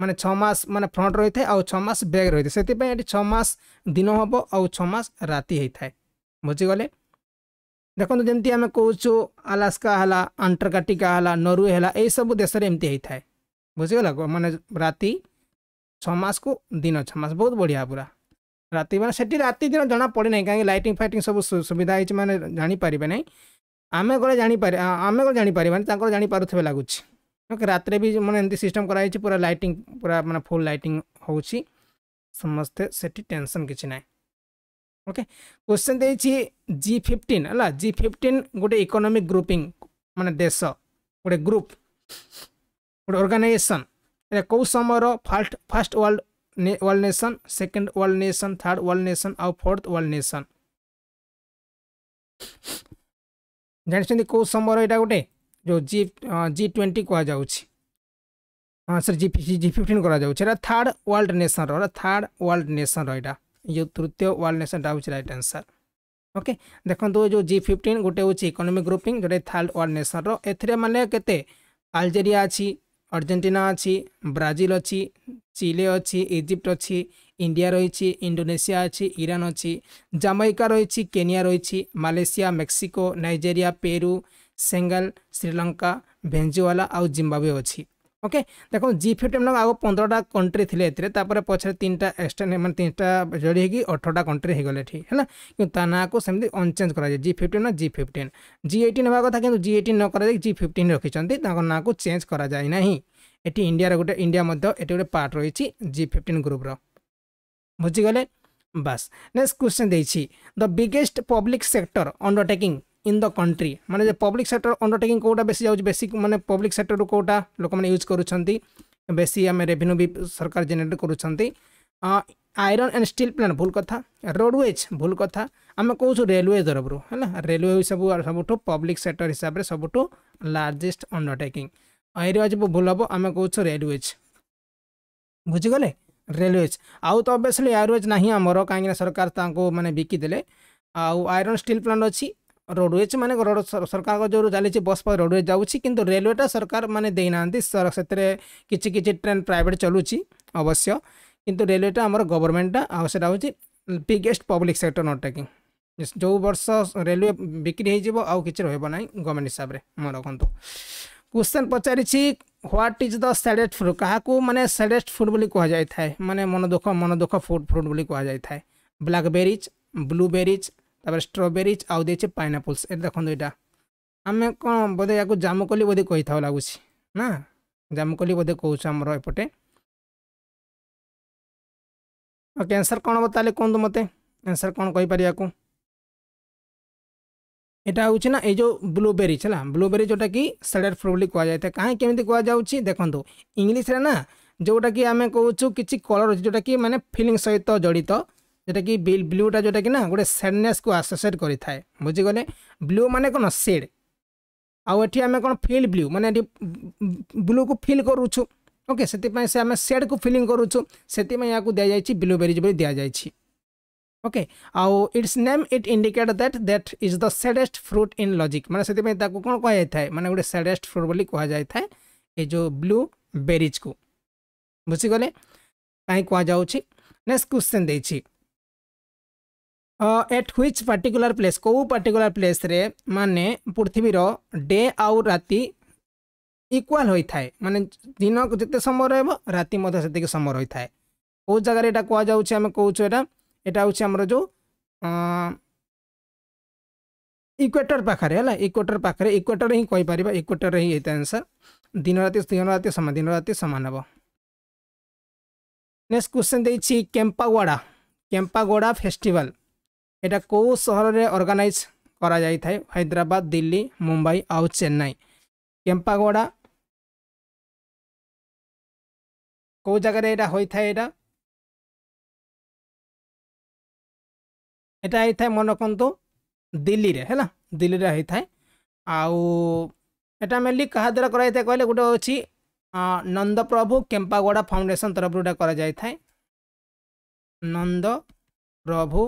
ମାନେ ଛଅ ମାସ ମାନେ ଫ୍ରଣ୍ଟ ରହିଥାଏ ଆଉ ଛଅ ମାସ ବ୍ୟାକ୍ ରହିଥାଏ ସେଥିପାଇଁ ଏଠି ଛଅ ମାସ ଦିନ ହେବ ଆଉ ଛଅ ମାସ ରାତି ହେଇଥାଏ ବୁଝିଗଲେ ଦେଖନ୍ତୁ ଯେମିତି ଆମେ କହୁଛୁ ଆଲାସ୍କା ହେଲା ଆଣ୍ଟାର୍କାଟିକା ହେଲା ନରୱେ ହେଲା ଏଇସବୁ ଦେଶରେ ଏମିତି ହେଇଥାଏ ବୁଝିଗଲା ମାନେ ରାତି ଛମାସକୁ ଦିନ ଛମାସ ବହୁତ ବଢ଼ିଆ ପୁରା ରାତି ମାନେ ସେଠି ରାତି ଦିନ ଜଣା ପଡ଼େ ନାହିଁ କାହିଁକି ଲାଇଟିଂ ଫାଇଟିଂ ସବୁ ସୁବିଧା ହେଇଛି ମାନେ ଜାଣିପାରିବେ ନାହିଁ ଆମେ ଗଲେ ଜାଣିପାରି ଆମେ ଗଲେ ଜାଣିପାରିବାନି ତାଙ୍କର ଜାଣିପାରୁଥିବେ ଲାଗୁଛି ଓକେ ରାତିରେ ବି ମାନେ ଏମିତି ସିଷ୍ଟମ୍ କରାହେଇଛି ପୁରା ଲାଇଟିଂ ପୁରା ମାନେ ଫୁଲ୍ ଲାଇଟିଂ ହେଉଛି ସମସ୍ତେ ସେଠି ଟେନସନ୍ କିଛି ନାହିଁ ଓକେ କ୍ୱେଶ୍ଚନ୍ ଦେଇଛି ଜି ଫିଫ୍ଟିନ୍ ହେଲା ଜି ଫିଫ୍ଟିନ୍ ଗୋଟେ ଇକୋନୋମିକ୍ ଗ୍ରୁପିଂ ମାନେ ଦେଶ ଗୋଟେ ଗ୍ରୁପ୍ ଗୋଟେ ଅର୍ଗାନାଇଜେସନ୍ मैंने कौ समय first first world world nation second world nation third world nation आउ फोर्थ वर्ल्ड नेशन जानते कौ समय यहाँ गोटे जो जि जि ट्वेंटी कह जा हाँ sir G fifty G fifteen कर third world nation third world nation रहा ये तृतीय वर्ल्ड नेशन टा रईट आंसर ओके देखो जो जी फिफ्टीन गोटे हूँ इकोनोमिक ग्रुपिंग जो थार्ड वर्ल्ड नेसन रे मैंने केल्जेरी अच्छी আর্জেন্টিনা ଅଛି ବ୍ରାଜିଲ ଅଛି ଚିଲେ ଅଛି ଇଜିପ୍ଟ ଅଛି ଇଣ୍ଡିଆ ରହିଛି ଇଣ୍ଡୋନେସିଆ ଅଛି ଇରାନ ଅଛି ଜାମୈକା ରହିଛି କେନିଆ ରହିଛି Malaysia Mexico Nigeria Peru Senegal Sri Lanka Venezuela ଆଉ ଜିମ୍ବାୱେ ଅଛି ওকে দেখুন জি ফিফটিন ମ୍ୟାଡ଼ାମ୍ ଆଗ ପନ୍ଦରଟା କଣ୍ଟ୍ରି ଥିଲେ ଏଥିରେ ତାପରେ ପଛରେ ତିନିଟା ଏକ୍ସଟେଣ୍ଡ ମାନେ ତିନିଟା ଯୋଡ଼ି ହେଇକି ଅଠରଟା କଣ୍ଟ୍ରି ହେଇଗଲେ ଏଠି ହେଲା କିନ୍ତୁ ତା ନାଁକୁ ସେମିତି ଅନଚେଞ୍ଜ କରାଯାଏ ଜି ଫିଫଟିନ୍ ନା ଜି ଫିଫଟିନ୍ ଜି ଏଇଟିନ୍ ହେବା କଥା କିନ୍ତୁ ଜି ଏଇଟିନ୍ ନ କରାଯାଇ ଜି ଫିଫଟିନ୍ ରଖିଛନ୍ତି ତାଙ୍କ ନାଁକୁ ଚେଞ୍ଜ କରାଯାଇ ନାହିଁ ଏଠି ଇଣ୍ଡିଆର ଗୋଟେ ଇଣ୍ଡିଆ ମଧ୍ୟ ଏଠି ଗୋଟେ ପାର୍ଟ ରହିଛି ଜି ଫିଫଟିନ୍ ଗ୍ରୁପ୍ର ବୁଝିଗଲେ ବାସ୍ ନେକ୍ସଟ କ୍ୱେଶ୍ଚନ୍ ଦେଇଛି the biggest public sector undertaking in the country मैंने पब्लिक सेक्टर अंडरटेकिंग कौटा बेस जाऊँच बेसिक मानते पब्लिक सेक्टर कौटा लोक मैंने यूज करेसी आम रेभिन्यू भी सरकार जेनेट कर आईरन एंड स्टिल प्लांट भूल कथ रोडवेज भूल कथ आम कौ रेलवे तरफ है रेलवे सब सब पब्लिक सेक्टर हिसाब से सब लार्जेस्ट अंडरटेकिंग एरवाज भूल हम आम कौ रेलवेज बुझीगले रेलवेज आउ तो अबियसली एयरवेज ना आमर कहीं सरकार मैंने बिकिदे आउ आईरन स्टिल प्लांट अच्छी रोडवेज मैंने रोड सरकार जो चली बस पर रोडवेज जाऊँगी रेलवेटा सरकार मैंने देना से किसी किसी ट्रेन प्राइट चलुची अवश्य कितु रेलवेटा आम गवर्नमेंट आवश्यकता हूँ बिगेस्ट पब्लिक सेक्टर अंडरटेकिंग जो वर्ष रेलवे बिक्री हो कि रही गवर्नमेंट हिसाब से मैं रखुद क्वेश्चन पचार what is the saddest food क्या मैंने सैडेस्ट फुड भी कह जाए मानने मन दुख मन दुख फुड फ्रुट भी कह ब्लाकबेरीज ब्लूबेरीज ତାପରେ ଷ୍ଟ୍ରବେରିଜ୍ ଆଉ ଦେଇଛି ପାଇନାପଲ୍ସ ଏଇଟା ଦେଖନ୍ତୁ ଏଇଟା ଆମେ କ'ଣ ବୋଧେ ୟାକୁ ଜାମୁକୋଲି ବୋଧେ କହିଥାଉ ଲାଗୁଛି ନା ଜାମୁକୋଲି ବୋଧେ କହୁଛୁ ଆମର ଏପଟେ ଓକେ ଆନ୍ସର୍ କ'ଣ ହେବ ତାହେଲେ କୁହନ୍ତୁ ମୋତେ ଆନ୍ସର୍ କ'ଣ କହିପାରିବା ୟାକୁ এটা হচ্ছে না এই যে ব্লুবেরিজ হল ব্লুবেরি যেটা কি সেডার ফ্রুট বলে কুযাই থাকে কাহি কেমি কুযাচ্ছে দেখুন ইংলিশে না যেটা কি আমি কৌছু কিছু কলর যেটা কি মানে ফিলিং সহিত জড়িত जोटा कि ब्लूटा जोटा कि ना गोटे सैडनेस को आसोसीएट कर बुझीगले ब्लू मान कौन सेड आठ आम कौन फिल ब्लू मैंने ब्लू को फिल कर ओके से आम सेड को फिलिंग करुचु से दि जा ब्लू बेरीज भी दि जाए ओके आउ its name it indicate that that is the saddest fruit in logic मैं से कौन कह जाए मैंने गोटे सैडेस्ट फ्रूट बोली कह जाए ये जो ब्लू बेरीज को बुझीगले कहीं कहु नेक्स्ट क्वेश्चन देखिए एट ह्विच पार्टिकुलार प्लेस कौ पार्टिकुलार प्लेस रे माने पृथ्वीर डे आउ राति इक्वाल ହୋଇଥାଏ ମାନେ ଦିନ ଯେତେ ସମୟ ରହିବ ରାତି ମଧ୍ୟ ସେତିକି ସମୟ ରହିଥାଏ କେଉଁ ଜାଗାରେ ଏଇଟା କୁହାଯାଉଛି ଆମେ କହୁଛୁ ଏଇଟା ଏଇଟା ହେଉଛି ଆମର ଯେଉଁ ଇକ୍ୱେଟର ପାଖରେ ହେଲା ଇକ୍ୱେଟର ପାଖରେ ଇକ୍ୱେଟର ହିଁ କହିପାରିବା ଇକ୍ୱେଟର ହିଁ ଏଇଟା ଆନ୍ସର ଦିନ ରାତି ଦିନ ରାତି ସମାନ ଦିନ ରାତି ସମାନ ହେବ ନେକ୍ସଟ କ୍ୱେଶ୍ଚନ୍ ଦେଇଛି କେମ୍ପାଗୋଡ଼ା କେମ୍ପାଗୋଡ଼ା ଫେଷ୍ଟିଭାଲ এটা কো শহররে অর্গানাইজ করা যাই তাই হায়দ্রাবাদ দিল্লি মুম্বাই আউ চেন্নাই কেম্পাগোডা কো জাগারে এটা হই তাই এটা এই থ মনকন্তু দিল্লি রে হেলা দিল্লি রে হই তাই আউ এটা মেলি কহা দরা করা যাই তাই কইলে গুটা হচি নন্দ প্রভু কেম্পাগোডা ফাউন্ডেশন তরফরে করা যাই তাই নন্দ প্রভু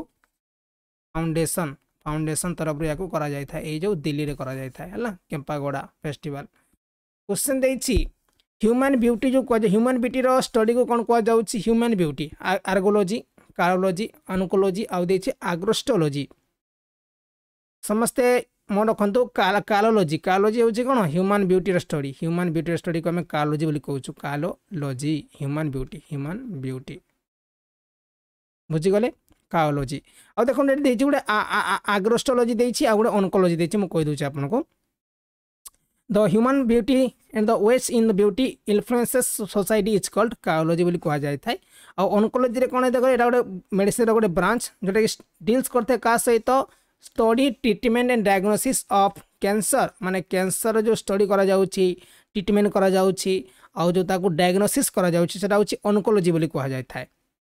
ଫାଉଣ୍ଡେସନ୍ ଫାଉଣ୍ଡେସନ୍ ତରଫରୁ ଏହାକୁ କରାଯାଇଥାଏ ଏଇ ଯେଉଁ ଦିଲ୍ଲୀରେ କରାଯାଇଥାଏ ହେଲା କେମ୍ପାଗୋଡ଼ା ଫେଷ୍ଟିଭାଲ୍ କ୍ୱେଶ୍ଚିନ୍ ଦେଇଛି ହ୍ୟୁମାନ୍ ବିୟୁଟି ଯେଉଁ କୁହାଯାଏ ହ୍ୟୁମାନ୍ ବିୟୁଟିର ଷ୍ଟଡ଼ିକୁ କ'ଣ କୁହାଯାଉଛି ହ୍ୟୁମାନ୍ ବିୟୁଟି ଆର୍ଗୋଲୋଜି କାରୋଲୋଜି ଅନୁକୋଲୋଜି ଆଉ ଦେଇଛି ଆଗ୍ରୋଷ୍ଟୋଲୋଜି ସମସ୍ତେ ମନେ ରଖନ୍ତୁ କାଲୋଲୋଜି କାଲୋଜି ହେଉଛି କ'ଣ ହ୍ୟୁମାନ୍ ବିୟୁଟିର ଷ୍ଟଡ଼ି ହ୍ୟୁମାନ୍ ବିୟୁଟିର ଷ୍ଟଡ଼ିକୁ ଆମେ କାଲୋଜି ବୋଲି କହୁଛୁ kalology human beauty human beauty ବୁଝିଗଲେ କାଓଲୋଜି ଆଉ ଦେଖନ୍ତୁ ଏଠି ଦେଇଛି ଗୋଟେ ଆଗ୍ରୋଷ୍ଟୋଲୋଜି ଦେଇଛି ଆଉ ଗୋଟେ ଅନକୋଲୋଜି ଦେଇଛି ମୁଁ କହିଦେଉଛି ଆପଣଙ୍କୁ the human beauty and the ways in the beauty influences society is called kalology ବୋଲି କୁହାଯାଇଥାଏ ଆଉ ଅନକୋଲୋଜିରେ କ'ଣ ଦେଖ ଏଇଟା ଗୋଟେ ମେଡ଼ିସିନ୍ର ଗୋଟେ ବ୍ରାଞ୍ଚ ଯେଉଁଟାକି ଡିଲ୍ସ କରିଥାଏ କାହା ସହିତ study treatment and diagnosis of cancer ମାନେ କ୍ୟାନ୍ସରର ଯେଉଁ ଷ୍ଟଡି କରାଯାଉଛି ଟ୍ରିଟମେଣ୍ଟ କରାଯାଉଛି ଆଉ ଯେଉଁ ତାକୁ ଡାୟଗ୍ନୋସିସ୍ କରାଯାଉଛି ସେଇଟା ହେଉଛି ଅନକୋଲୋଜି ବୋଲି କୁହାଯାଇଥାଏ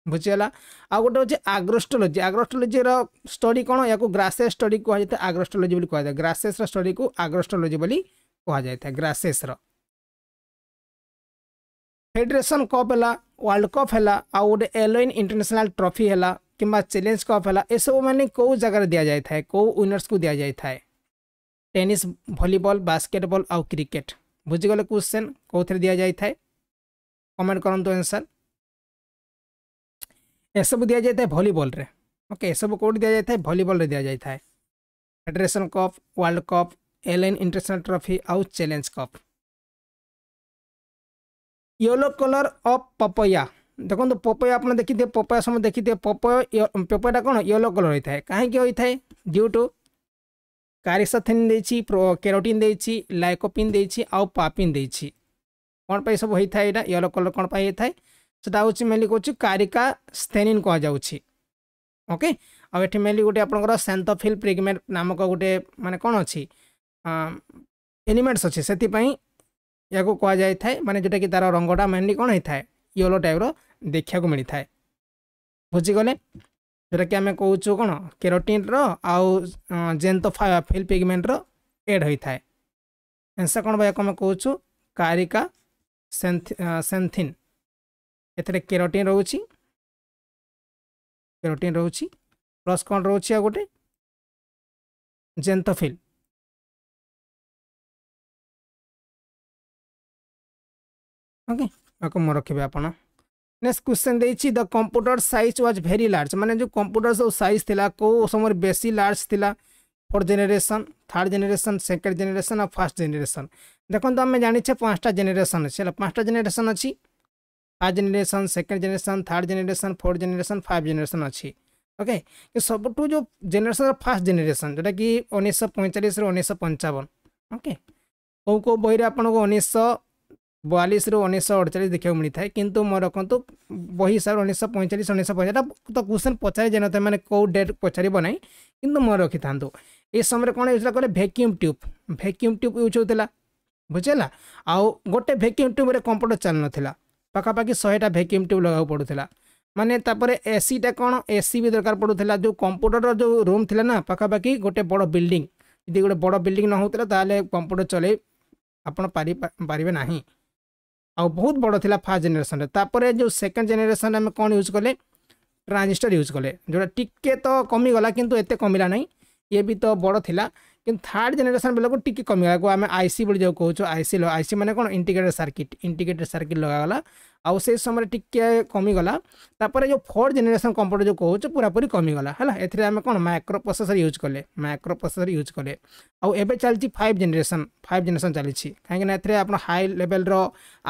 बुझीगला आ गोटे हूँ आग्रोस्ट्रोलोजी आग्रोस्ट्रोलोजी स्टडी कौन या ग्रासेस स्टडी कह जाए आग्रोस्ट्रोलोजी कह जाए ग्रासेस स्टडी को आग्रोस्ट्रोलोजी कह जाए ग्रासेस फेडरेसन कप है वर्ल्ड कप है आ गए एलोइन इंटरनेसनाल ट्रफी है कि चैलेंज कप है यह सब मानी कौ जगार दि जाए कौ विनर्स को दि जाए टेनिस भलीबल बास्केटबल आउ क्रिकेट बुझीगले क्वेश्चन कौथे दि जाए कमेंट करूँ आंसर ये सब दि जाए भलिबल ओके सब कौट दि जाए भलिबल दि जाए federation cup world cup L N international trophy आउ challenge cup yellow colour of papaya देखो पपया आप देखिए पपया समय देखिए पपया पपयाटा कौन येलो कलर होता है कहीं होता है ड्यू टू कारिशाथीन दे कैरोटीन दे लाइकोपिन दे पापिन कौन पर सब होता है येलो कलर कौन पर সেটা হচ্ছে মেনলি কହୁছি কারিকা স্থেনিন কুহযাচ্ছে ওকে ଆଉ ଏଠି ମେନଲି ଗୋଟେ ଆପଣଙ୍କର ସେନ୍ଥୋଫିଲ୍ ପ୍ରିଗମେଣ୍ଟ ନାମକ ଗୋଟେ ମାନେ କ'ଣ ଅଛି ଏଲିମେଣ୍ଟସ୍ ଅଛି ସେଥିପାଇଁ ଏହାକୁ କୁହାଯାଇଥାଏ ମାନେ ଯେଉଁଟାକି ତା'ର ରଙ୍ଗଟା ମେନଲି କ'ଣ ହେଇଥାଏ ୟେଲୋ ଟାଇପ୍ର ଦେଖିବାକୁ ମିଳିଥାଏ ବୁଝିଗଲେ ଯେଉଁଟାକି ଆମେ କହୁଛୁ କ'ଣ କେରୋଟିନ୍ର ଆଉ ଜେନ୍ଥୋଫିଲ୍ ପ୍ରିଗମେଣ୍ଟର ଏଡ୍ ହୋଇଥାଏ ଏନ୍ସା କ'ଣ ବା ଏହାକୁ ଆମେ କହୁଛୁ କାରିକା ସେନ୍ଥିନ୍ एथेर केरोटीन रोची केरोटीन रोची प्लस कौन रोची आ गोटे जेंथोफिल ओके आको मो रखबे आपण नेक्स्ट क्वेश्चन देची the computer size was very large माने जो कंप्यूटर सो साइज थिला को समर बेसी लार्ज थिला fourth generation third generation second generation और फर्स्ट जेनरेशन देखो तो हमें जानी छे पांचटा जेनरेशन छे पांचटा जेनरेशन अछि first generation second generation third generation fourth generation five generation okay ওকে সবুঠু যে জেনেসন ফার্স্ট জেনেসন যেটা কি উনিশশো পঁয়চাশ রু উনিশশো পঞ্চাবন ওকে কেউ কেউ বইরে আপনার উনিশশো বয়ালিশ রু উনিশশো অড়চাশ দেখা মিলিথায় কিন্তু মনে রাখতু বই হিসাবে উনিশশো পঁয়চাশ উনিশশো পঞ্চাশ তো কোশ্চেন পচারি যাই নথায় মানে কেউ ডেট পচারিব না কিন্তু মনে রক্ষি থাকে এই সময় কোণ ইউজ কলে vacuum tube vacuum tube use হোলা বুঝলা আউ গোটে ভ্যাক্যুম টিউবরে কম্পুটর চালু নথিলা ପାଖାପାଖି ଶହେଟା ଭ୍ୟାକ୍ୟୁମ୍ ଟ୍ୟୁବ୍ ଲଗାକୁ ପଡ଼ୁଥିଲା ମାନେ ତାପରେ ଏସିଟା କ'ଣ ଏସି ବି ଦରକାର ପଡ଼ୁଥିଲା ଯେଉଁ କମ୍ପ୍ୟୁଟରର ଯେଉଁ ରୁମ୍ ଥିଲା ନା ପାଖାପାଖି ଗୋଟେ ବଡ଼ ବିଲ୍ଡିଂ ଯଦି ଗୋଟେ ବଡ଼ ବିଲ୍ଡିଂ ନ ହେଉଥିଲା ତାହେଲେ କମ୍ପ୍ୟୁଟର ଚଲେଇ ଆପଣ ପାରିବେ ନାହିଁ ଆଉ ବହୁତ ବଡ଼ ଥିଲା ଫାର୍ଷ୍ଟ ଜେନେରେସନ୍ରେ ତାପରେ ଯେଉଁ ସେକେଣ୍ଡ ଜେନେରେସନ୍ରେ ଆମେ କ'ଣ ୟୁଜ୍ କଲେ ଟ୍ରାଞ୍ଜିଷ୍ଟର ୟୁଜ୍ କଲେ ଯେଉଁଟା ଟିକେ ତ କମିଗଲା କିନ୍ତୁ ଏତେ କମିଲା ନାହିଁ ଇଏ ବି ତ ବଡ଼ ଥିଲା কিন্তু থার্ড জেনেসন বেলকু টিকি কমিগলা আমি আইসি বলে যে কৌছ আইসি আইসি মানে কোণ ইন্টিগ্রেটেড সার্কিট ইন্টিগ্রেটেড সার্কিট লগাগলা আউ সেই সময় টিকি কমিগলা তাপরে যে ফোর্থ জেনেসন কম্পুটর যে কৌছ পুরাপুরি কমিগলা হল এতে আমি কোণ মাইক্রো প্রসেসর ইউজ কলে মাইক্রো প্রসেসর ইউজ কলে আউ এবে চালছি ফাইভ জেনেসন ফাইভ জেনেসন চালছি কাইকি না এতে আপনার হাই লেভেলর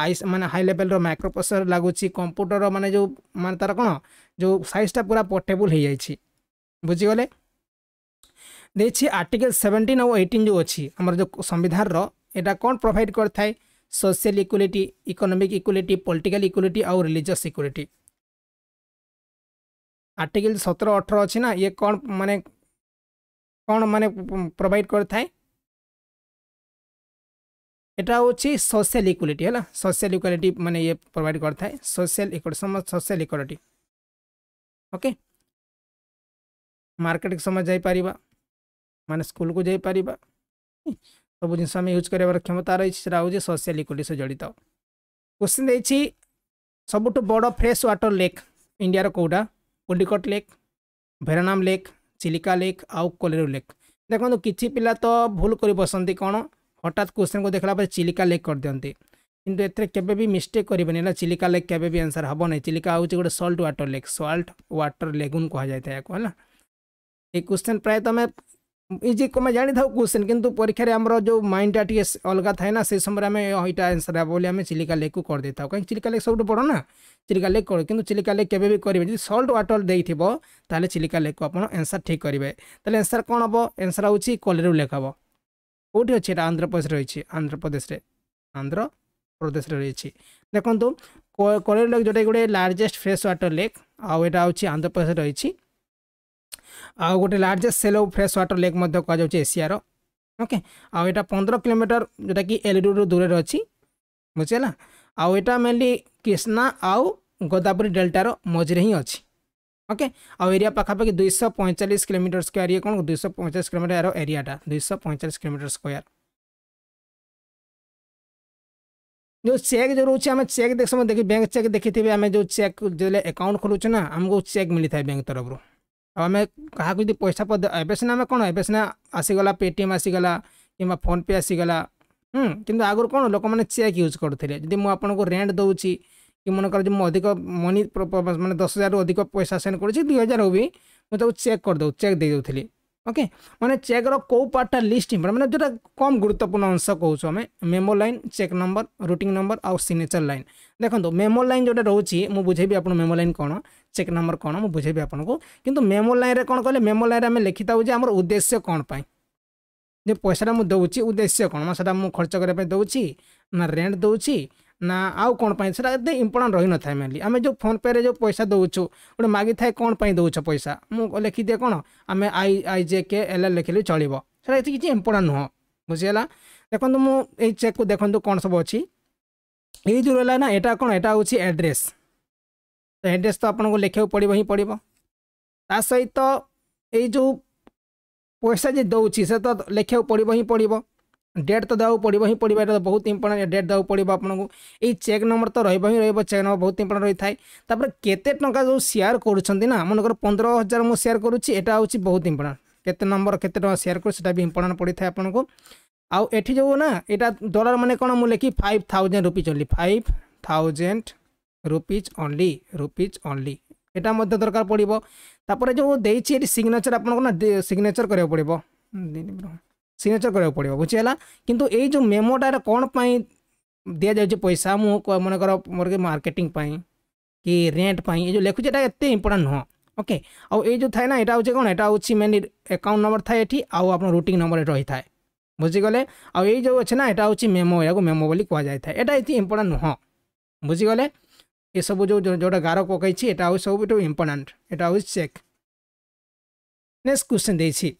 আই মানে হাই লেভেলর মাইক্রো প্রসেসর লাগুছি কম্পুটর মানে যে মানে তার কোণ যে সাইজটা পুরা পোর্টেবল হয়ে যাই বুঝিগলে ଦେଇଛି ଆର୍ଟିକେଲ୍ ସେଭେଣ୍ଟିନ୍ ଆଉ ଏଇଟିନ୍ ଯେଉଁ ଅଛି ଆମର ଯେଉଁ ସମ୍ବିଧାନର ଏଇଟା କ'ଣ ପ୍ରୋଭାଇଡ଼ କରିଥାଏ social equality economic equality political equality ଆଉ ରିଲିଜିୟସ୍ ଇକ୍ୱାଲିଟି ଆର୍ଟିକେଲ୍ ସତର ଅଠର ଅଛି ନା ଇଏ କ'ଣ ମାନେ କ'ଣ ମାନେ ପ୍ରୋଭାଇଡ଼ କରିଥାଏ ଏଇଟା ହେଉଛି ସୋସିଆଲ୍ ଇକ୍ୱାଲିଟି ହେଲା ସୋସିଆଲ୍ ଇକ୍ୱାଲିଟି ମାନେ ଇଏ ପ୍ରୋଭାଇଡ଼ କରିଥାଏ ସୋସିଆଲ୍ ଇକ୍ୱାଲିଟି ସମସ୍ତ ସୋସିଆଲ୍ ଇକ୍ୱାଲିଟି ଓକେ ମାର୍କେଟ୍ ସମୟ ଯାଇପାରିବା मैंने स्कूल को जापर सब जिन यूज कर क्षमता रही हूँ सोशियाल इक्विटी से जड़ित क्वेश्चन देखिए सबुठ बड़ फ्रेश व्टर लेक इंडिया कौटा कुंडिकट लेक भेराम लेक चिलिका लेक आउ कलेरू लेक देखो तो किसी पिला तो भूल कर बसती कौन हटात क्वेश्चन को देखला चिलिका लेक कर दिखते कि मिस्टेक करें चिलिका लेक के आंसर हम नहीं चिलिका हूँ गोटे salt water lake salt water lagoon कह जाए क्वेश्चन प्राय तुम ଇଜି ଆମେ ଜାଣିଥାଉ କୋଶ୍ଚିନ୍ କିନ୍ତୁ ପରୀକ୍ଷାରେ ଆମର ଯେଉଁ ମାଇଣ୍ଡଟା ଟିକେ ଅଲଗା ଥାଏ ନା ସେ ସମୟରେ ଆମେ ଏଇଟା ଆନ୍ସର୍ ହେବ ବୋଲି ଆମେ ଚିଲିକା ଲେକ୍କୁ କରିଦେଇଥାଉ କାହିଁକି ଚିଲିକା ଲେକ୍ ସବୁଠୁ ବଡ଼ ନା ଚିଲିକା ଲେକ୍ କରୁ କିନ୍ତୁ ଚିଲିକା ଲେକ୍ କେବେ ବି କରିବେ ଯଦି ସଲ୍ଟ ୱାଟର୍ ଦେଇଥିବ ତାହେଲେ ଚିଲିକା ଲେକ୍କୁ ଆପଣ ଆନ୍ସର୍ ଠିକ୍ କରିବେ ତାହେଲେ ଆନ୍ସର୍ କ'ଣ ହେବ ଆନ୍ସର୍ ହେଉଛି କୋଲେରୁ ଲେକ୍ ହେବ କେଉଁଠି ଅଛି ଏଇଟା ଆନ୍ଧ୍ରପ୍ରଦେଶ ରହିଛି ଆନ୍ଧ୍ରପ୍ରଦେଶରେ ଆନ୍ଧ୍ରପ୍ରଦେଶରେ ରହିଛି ଦେଖନ୍ତୁ କୋଲେରୁ ଲେକ୍ ଯେଉଁଟା ଗୋଟେ ଲାର୍ଜେଷ୍ଟ ଫ୍ରେଶ୍ ୱାଟର୍ ଲେକ୍ ଆଉ ଏଇଟା ହେଉଛି ଆନ୍ଧ୍ରପ୍ରଦେଶରେ ରହିଛି ଆଉ ଗୋଟେ largest shallow fresh water lake ମଧ୍ୟ କୁହାଯାଉଛି ଏସିଆର ଓକେ ଆଉ ଏଇଟା ପନ୍ଦର କିଲୋମିଟର ଯେଉଁଟାକି ଏଲିଡୁରୁ ଦୂରରେ ଅଛି ବୁଝି ହେଲା ଆଉ ଏଇଟା ମେନଲି କ୍ରିଷ୍ଣା ଆଉ ଗୋଦାବରୀ ଡେଲ୍ଟାର ମଝିରେ ହିଁ ଅଛି ଓକେ ଆଉ ଏରିଆ ପାଖାପାଖି ଦୁଇଶହ ପଇଁଚାଳିଶ କିଲୋମିଟର ସ୍କୋୟାର ଇଏ କ'ଣ ଦୁଇଶହ ପଇଁଚାଳିଶ କିଲୋମିଟର ଏହାର ଏରିଆଟା ଦୁଇଶହ ପଇଁଚାଳିଶ କିଲୋମିଟର ସ୍କୋୟାର ଯେଉଁ ଚେକ୍ ଯେଉଁ ରହୁଛି ଆମେ ଚେକ୍ ଦେଖ ସମୟ ଦେଖି ବ୍ୟାଙ୍କ ଚେକ୍ ଦେଖିଥିବେ ଆମେ ଯେଉଁ ଚେକ୍ ଯେତେବେଳେ ଆକାଉଣ୍ଟ ଖୋଲୁଛୁ ନା ଆମକୁ ଚେକ୍ ମିଳିଥାଏ ବ୍ୟାଙ୍କ ତରଫରୁ ଆଉ ଆମେ କାହାକୁ ଯଦି ପଇସା ପଦ ଏବେ ସିନା ଆମେ କ'ଣ ଏବେ ସିନା ଆସିଗଲା ପେଟିଏମ୍ ଆସିଗଲା କିମ୍ବା ଫୋନ୍ ପେ ଆସିଗଲା ହୁଁ କିନ୍ତୁ ଆଗରୁ କ'ଣ ଲୋକମାନେ ଚେକ୍ ୟୁଜ୍ କରୁଥିଲେ ଯଦି ମୁଁ ଆପଣଙ୍କୁ ରେଣ୍ଟ ଦେଉଛି କି ମନେକର ଯେ ମୁଁ ଅଧିକ ମନି ମାନେ ଦଶ ହଜାରରୁ ଅଧିକ ପଇସା ସେଣ୍ଡ କରୁଛି ଦୁଇ ହଜାର ହେଉ ବି ମୁଁ ତାକୁ ଚେକ୍ କରିଦେଉ ଚେକ୍ ଦେଇଦେଉଥିଲି ওকে মানে চেকর কেউ পার্টটা লিস্ট ইম্পর্টেন্ট মানে যেটা কম গুরুত্বপূর্ণ অংশ কৌছু আমি memo line cheque number routing number আউ সিগনেচর লাইন দেখুন মেমো লাইন যেটা রয়েছে মু বুঝেবি আপনার মেমো লাইন কোণ চেক নম্বর কোণ মু বুঝেবি আপনার কিন্তু মেমো লাইনে কোণ কলে মেমো লাইনে আমি লিখি থাকু যে আমার উদ্দেশ্য কোণ পাই যে পয়সাটা মু দেছি উদ্দেশ্য কোণ মানে সেটা মু খরচ করা দৌছি না রেন্ট দৌছি ନା ଆଉ କ'ଣ ପାଇଁ ସେଇଟା ଏତେ ଇମ୍ପୋର୍ଟାଣ୍ଟ ରହିନଥାଏ ମେନଲି ଆମେ ଯେଉଁ ଫୋନ୍ ପେରେ ଯେଉଁ ପଇସା ଦେଉଛୁ ଗୋଟେ ମାଗିଥାଏ କ'ଣ ପାଇଁ ଦେଉଛ ପଇସା ମୁଁ ଲେଖିଦିଏ କ'ଣ ଆମେ I I J K L L ଲେଖିଲେ ଚଳିବ ସେଇଟା ଏତେ କିଛି ଇମ୍ପୋର୍ଟାଣ୍ଟ ନୁହଁ ବୁଝିଗଲା ଦେଖନ୍ତୁ ମୁଁ ଏଇ ଚେକ୍କୁ ଦେଖନ୍ତୁ କ'ଣ ସବୁ ଅଛି ଏଇ ଯେଉଁ ରହିଲା ନା ଏଇଟା କ'ଣ ଏଇଟା ହେଉଛି ଆଡ୍ରେସ୍ ତ ଆଡ୍ରେସ୍ ତ ଆପଣଙ୍କୁ ଲେଖିବାକୁ ପଡ଼ିବ ହିଁ ପଡ଼ିବ ତା ସହିତ ଏଇ ଯେଉଁ ପଇସା ଯେ ଦେଉଛି ସେ ତ ଲେଖିବାକୁ ପଡ଼ିବ ହିଁ ପଡ଼ିବ ডেট তো দেওয়া পড়ব ହିଁ পড়ব এটা বহুত ইম্পর্টান্ট ডেট দেওয়া পড়ব আপনার এই চেক নম্বর তো রহব ହିଁ রহব চেক নম্বর বহুত ইম্পর্টান্ট রয়ে থাকে তাপরে কেতে টঙ্কা যে সেয়ার করছেন না মনেকর পনেরো হাজার মু সেয়ার করছি এটা হচ্ছে বহুত ইম্পর্টান্ট কেতে নম্বর কেতে টঙ্কা সেয়ার করছি সেটা বি ইম্পর্টান্ট পড়ে থাকে আপনার আউ এটি যে না এটা ডলার মানে কোণ মু লেখি five thousand rupees only five thousand rupees only rupees only এটা মধ্যে দরকার পড়ব তাপরে যে দিয়েছি এটি সিগনেচর আপনার না সিগনেচর করা পড়ব सिग्नेचर कर पड़ बुझीगला कि जो मेमोटार कौन पर दि जाए पैसा मुझे मन कर मार्केटिंग कि रेन्टपी ये जो लिखुचे ये इंपोर्टाट नुह ओके आउ ये जो थाए ना यहाँ हूँ कौन एटा हूँ मेनली अकाउंट नंबर था ये आप रुटिंग नंबर रही था बुझीगले आउ ये जो अच्छे ना यहाँ हूँ मेमो यहाँ मेमो बोली कह जाए ये इम्पोर्टा नुह बुझीगले ये सब जो जो गार पकई सब इंपोर्टाट यहाँ हूँ चेक नेक्स्ट क्वेश्चन देसी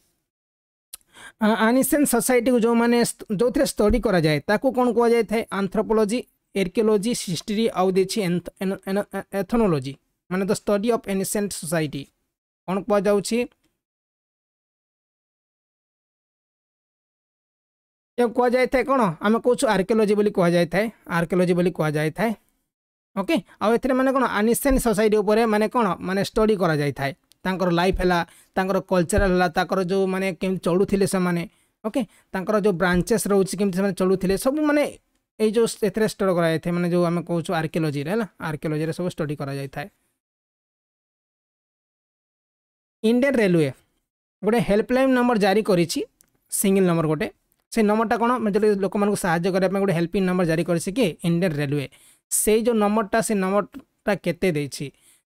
ଆନିସେଣ୍ଟ ସୋସାଇଟିକୁ ଯେଉଁମାନେ ଯେଉଁଥିରେ ଷ୍ଟଡ଼ି କରାଯାଏ ତାକୁ କ'ଣ କୁହାଯାଇଥାଏ ଆନ୍ଥ୍ରୋପୋଲୋଜି ଏର୍କିଓଲୋଜି ହିଷ୍ଟ୍ରି ଆଉ ଦେଇଛି ଏଥନୋଲୋଜି ମାନେ the study of ancient society କ'ଣ କୁହାଯାଉଛି ଏହା କୁହାଯାଇଥାଏ କ'ଣ ଆମେ କହୁଛୁ ଆର୍କିଓଲୋଜି ବୋଲି କୁହାଯାଇଥାଏ ଆର୍କିଓଲୋଜି ବୋଲି କୁହାଯାଇଥାଏ ଓକେ ଆଉ ଏଥିରେ ମାନେ କ'ଣ ଆନିସେଣ୍ଟ ସୋସାଇଟି ଉପରେ ମାନେ କ'ଣ ମାନେ ଷ୍ଟଡ଼ି କରାଯାଇଥାଏ ତାଙ୍କର ଲାଇଫ୍ ହେଲା ତାଙ୍କର କଲଚରାଲ୍ ହେଲା ତାଙ୍କର ଯେଉଁମାନେ କେମିତି ଚଳୁଥିଲେ ସେମାନେ ଓକେ ତାଙ୍କର ଯେଉଁ ବ୍ରାଞ୍ଚେସ୍ ରହୁଛି କେମିତି ସେମାନେ ଚଳୁଥିଲେ ସବୁ ମାନେ ଏଇ ଯେଉଁ ଏଥିରେ ଷ୍ଟଡ଼ି କରାଯାଇଥାଏ ମାନେ ଯେଉଁ ଆମେ କହୁଛୁ ଆର୍କିଓଲୋଜିରେ ହେଲା ଆର୍କିଓଲୋଜିରେ ସବୁ ଷ୍ଟଡ଼ି କରାଯାଇଥାଏ ଇଣ୍ଡିଆନ୍ ରେଲୱେ ଗୋଟେ ହେଲ୍ପଲାଇନ୍ ନମ୍ବର ଜାରି କରିଛି ସିଙ୍ଗିଲ୍ ନମ୍ବର ଗୋଟେ ସେ ନମ୍ବରଟା କ'ଣ ଯଦି ଲୋକମାନଙ୍କୁ ସାହାଯ୍ୟ କରିବା ପାଇଁ ଗୋଟେ ହେଲ୍ପିଂ ନମ୍ବର ଜାରି କରିଛି କି ଇଣ୍ଡିଆନ୍ ରେଲୱେ ସେଇ ଯେଉଁ ନମ୍ବରଟା ସେ ନମ୍ବରଟା କେତେ ଦେଇଛି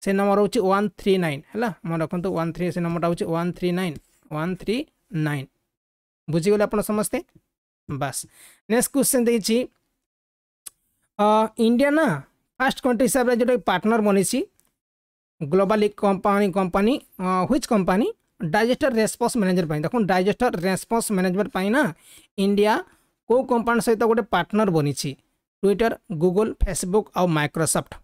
से नंबर हूँ वन थ्री नाइन है मन रखु वन थ्री से नंबर हूँ one three nine one three nine बुझीगले आप समस्ते बास नेक्स्ट क्वेश्चन देखिए इंडिया ना फास्ट कंट्री हिसाब से जो पार्टनर बनी globally company company which company disaster response manager देख डाइजेस्टर रेस्पन्स मैनेजमेंट ना इंडिया को कंपानी सहित गोटे पार्टनर बनी ट्विटर गुगल फेसबुक आउ माइक्रोसफ्ट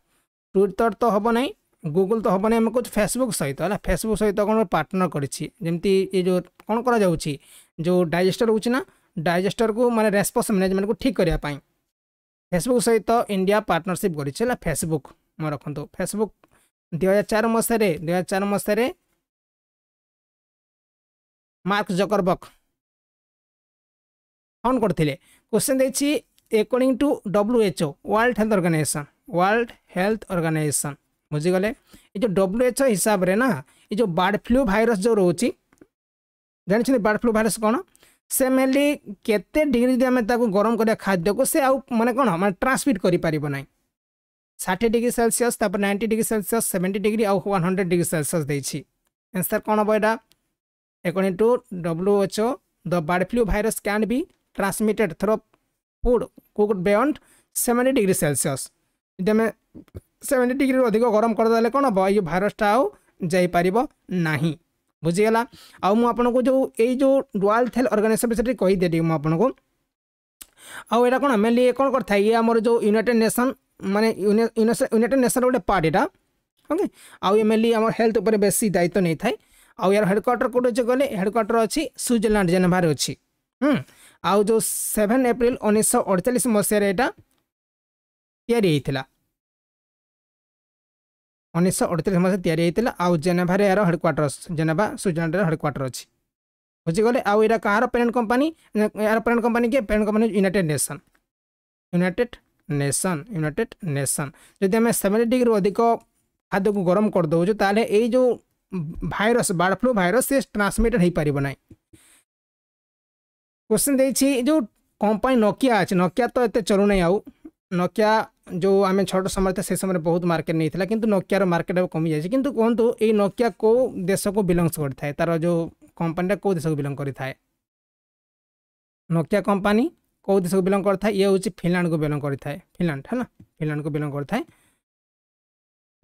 ट्विटर तो हम ना ଗୁଗୁଲ୍ ତ ହେବନି ଆମେ କହୁଛୁ ଫେସବୁକ୍ ସହିତ ହେଲା ଫେସବୁକ୍ ସହିତ କ'ଣ ପାର୍ଟନର୍ କରିଛି ଯେମିତି ଏ ଯେଉଁ କ'ଣ କରାଯାଉଛି ଯେଉଁ ଡାଇଜେଷ୍ଟର୍ ହେଉଛି ନା ଡାଇଜେଷ୍ଟର୍କୁ ମାନେ ରେସ୍ପନ୍ସ ମ୍ୟାନେଜମେଣ୍ଟକୁ ଠିକ୍ କରିବା ପାଇଁ ଫେସବୁକ୍ ସହିତ ଇଣ୍ଡିଆ ପାର୍ଟନରସିପ୍ କରିଛି ହେଲା ଫେସବୁକ୍ ମନେ ରଖନ୍ତୁ ଫେସବୁକ୍ ଦୁଇହଜାର ଚାରି ମସିହାରେ ଦୁଇହଜାର ଚାରି ମସିହାରେ ମାର୍କ ଜକରବକ୍ ଫୋନ୍ କରିଥିଲେ କୋଶ୍ଚିନ୍ ଦେଇଛି according to WHO world health organisation world health organisation ବୁଝିଗଲେ ଏ ଯେଉଁ ଡବ୍ଲ୍ୟୁ ଏଚ୍ ହିସାବରେ ନା ଏ ଯେଉଁ ବାର୍ଡ଼ ଫ୍ଲୁ ଭାଇରସ୍ ଯେଉଁ ରହୁଛି ଜାଣିଛନ୍ତି ବାର୍ଡ଼ ଫ୍ଲୁ ଭାଇରସ୍ କ'ଣ ସେ ମେନଲି କେତେ ଡିଗ୍ରୀ ଯଦି ଆମେ ତାକୁ ଗରମ କରିବା ଖାଦ୍ୟକୁ ସେ ଆଉ ମାନେ କ'ଣ ମାନେ ଟ୍ରାନ୍ସମିଟ୍ କରିପାରିବ ନାହିଁ ଷାଠିଏ ଡିଗ୍ରୀ ସେଲସିୟସ୍ ତାପରେ ninety degree Celsius seventy degree ଆଉ ୱାନ୍ ହଣ୍ଡ୍ରେଡ଼ ଡିଗ୍ରୀ ସେଲସିୟସ୍ ଦେଇଛି ଆନ୍ସର୍ କ'ଣ ହେବ ଏଇଟା according to WHO, the bird flu virus can be transmitted through food cooked beyond 70 degrees Celsius. Then seventy ଡିଗ୍ରୀରୁ ଅଧିକ ଗରମ କରିଦେଲେ କ'ଣ ହେବ ଏଇ ଭାଇରସଟା ଆଉ ଯାଇପାରିବ ନାହିଁ ବୁଝିଗଲା ଆଉ ମୁଁ ଆପଣଙ୍କୁ ଯେଉଁ ଏଇ ଯେଉଁ ୱାର୍ଲଡ ହେଲ୍ଥ ଅର୍ଗାନାଇଜେସନ୍ ବିଷୟରେ କହିଦେବି ମୁଁ ଆପଣଙ୍କୁ ଆଉ ଏଇଟା କ'ଣ ମେନଲି କ'ଣ କରିଥାଏ ଇଏ ଆମର ଯେଉଁ ୟୁନାଇଟେଡ଼ ନେସନ୍ ମାନେ ୟୁନାଇଟେଡ଼ ନେସନ୍ର ଗୋଟେ ପାର୍ଟ ଏଇଟା ଓକେ ଆଉ ଏ ମେନଲି ଆମର ହେଲ୍ଥ ଉପରେ ବେଶୀ ଦାୟିତ୍ୱ ନେଇଥାଏ ଆଉ ୟାର ହେଡ଼କ୍ୱାର୍ଟର କେଉଁଠି ଅଛି କହିଲେ ହେଡ଼କ୍ୱାର୍ଟର ଅଛି ସୁଇଜରଲ୍ୟାଣ୍ଡ ଜେନେଭାରେ ଅଛି ହୁଁ ଆଉ ଯେଉଁ ସେଭେନ୍ ଏପ୍ରିଲ ଉଣେଇଶହ ଅଡ଼ଚାଳିଶ ମସିହାରେ ଏଇଟା ତିଆରି ହେଇଥିଲା उन्नीस अड़तीस मसीह या आउ जेनेभारे यार हेडक्वाटर जेनेभा सुइजरलैंड हेडक्वाटर अच्छी बुझीगले आउ यहाँ कहार पेरेन्ट कंपानी यार पेरेन्ट कंपानी किए parent company United Nation United Nation United Nation जदि आम सेवेन्टी डिग्री अधिक खाद्य को गरम करदेजु तेल जो भाईरस बार्ड फ्लू भाइर सी ट्रांसमिटेड हो पारना क्वेश्चन दे जो कंपानी नोकिया अच्छे नोकिया तो ये चलू ना आउ नोकिया जो आम छट समय से समय बहुत मार्केट नहीं था कि नोकियार मार्केट कमी जाए कि कहतु ये नोकिया कौ देश को बिलंगस करें तार जो कंपानीटा कौ देश को बिलंग करें नोकिया कंपानी कौ देश को बिलंग करें ये हूँ फिनलैंड को बिलंग करें फिनलैंड है ना फिनलैंड को बिलंग करें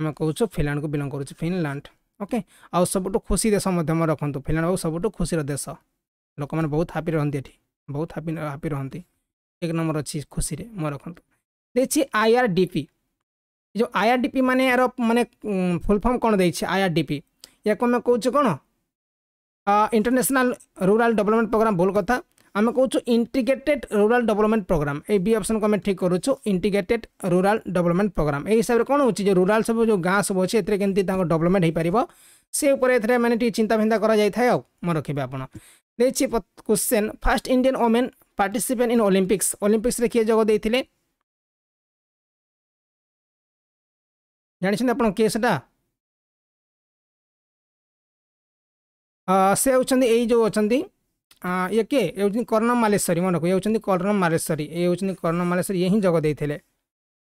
आम कौचु फिनलैंड को बिलंग करुँ फिनलैंड ओके आउ सबुठ खुशी देश रखु फिनलैंड सब खुशी देश लोक मैंने बहुत हापी रहा बहुत हापी हापी रहती एक नंबर अच्छी खुशी मैं रखु ଦେଇଛି ଆଇଆର୍ଡିପି ଯେଉଁ ଆଇଆର୍ଡିପି ମାନେ ଏହାର ମାନେ ଫୁଲ୍ ଫର୍ମ କ'ଣ ଦେଇଛି ଆଇଆର୍ଡିପି ୟାକୁ ଆମେ କହୁଛୁ କ'ଣ ଇଣ୍ଟରନ୍ୟାସନାଲ୍ ରୁରାଲ୍ ଡେଭଲପମେଣ୍ଟ ପ୍ରୋଗ୍ରାମ୍ ଭୁଲ କଥା ଆମେ କହୁଛୁ ଇଣ୍ଟିଗ୍ରେଟେଡ୍ ରୁରାଲ୍ ଡେଭଲପମେଣ୍ଟ ପ୍ରୋଗ୍ରାମ୍ ଏଇ ବି ଅପସନ୍କୁ ଆମେ ଠିକ୍ କରୁଛୁ ଇଣ୍ଟିଗ୍ରେଟେଡ୍ ରୁରାଲ୍ ଡେଭଲପମେଣ୍ଟ ପ୍ରୋଗ୍ରାମ୍ ଏଇ ହିସାବରେ କ'ଣ ହେଉଛି ଯେ ରୁରାଲ୍ ସବୁ ଯେଉଁ ଗାଁ ସବୁ ଅଛି ଏଥିରେ କେମିତି ତାଙ୍କ ଡେଭଲପମେଣ୍ଟ ହୋଇପାରିବ ସେ ଉପରେ ଏଥିରେ ମାନେ ଟିକେ ଚିନ୍ତାଫିନ୍ତା କରାଯାଇଥାଏ ଆଉ ମନେ ରଖିବେ ଆପଣ ଦେଇଛି question first Indian women participant in Olympics ଅଲିମ୍ପିକ୍ସରେ କିଏ ଯୋଗ ଦେଇଥିଲେ जानते आप केसटा से होती जो अच्छा ये किए ये करणम मालेश्वरी मन रख ये होती करणम मालेश्वरी ये होती करणम मालेश्वरी ये हिं जग दे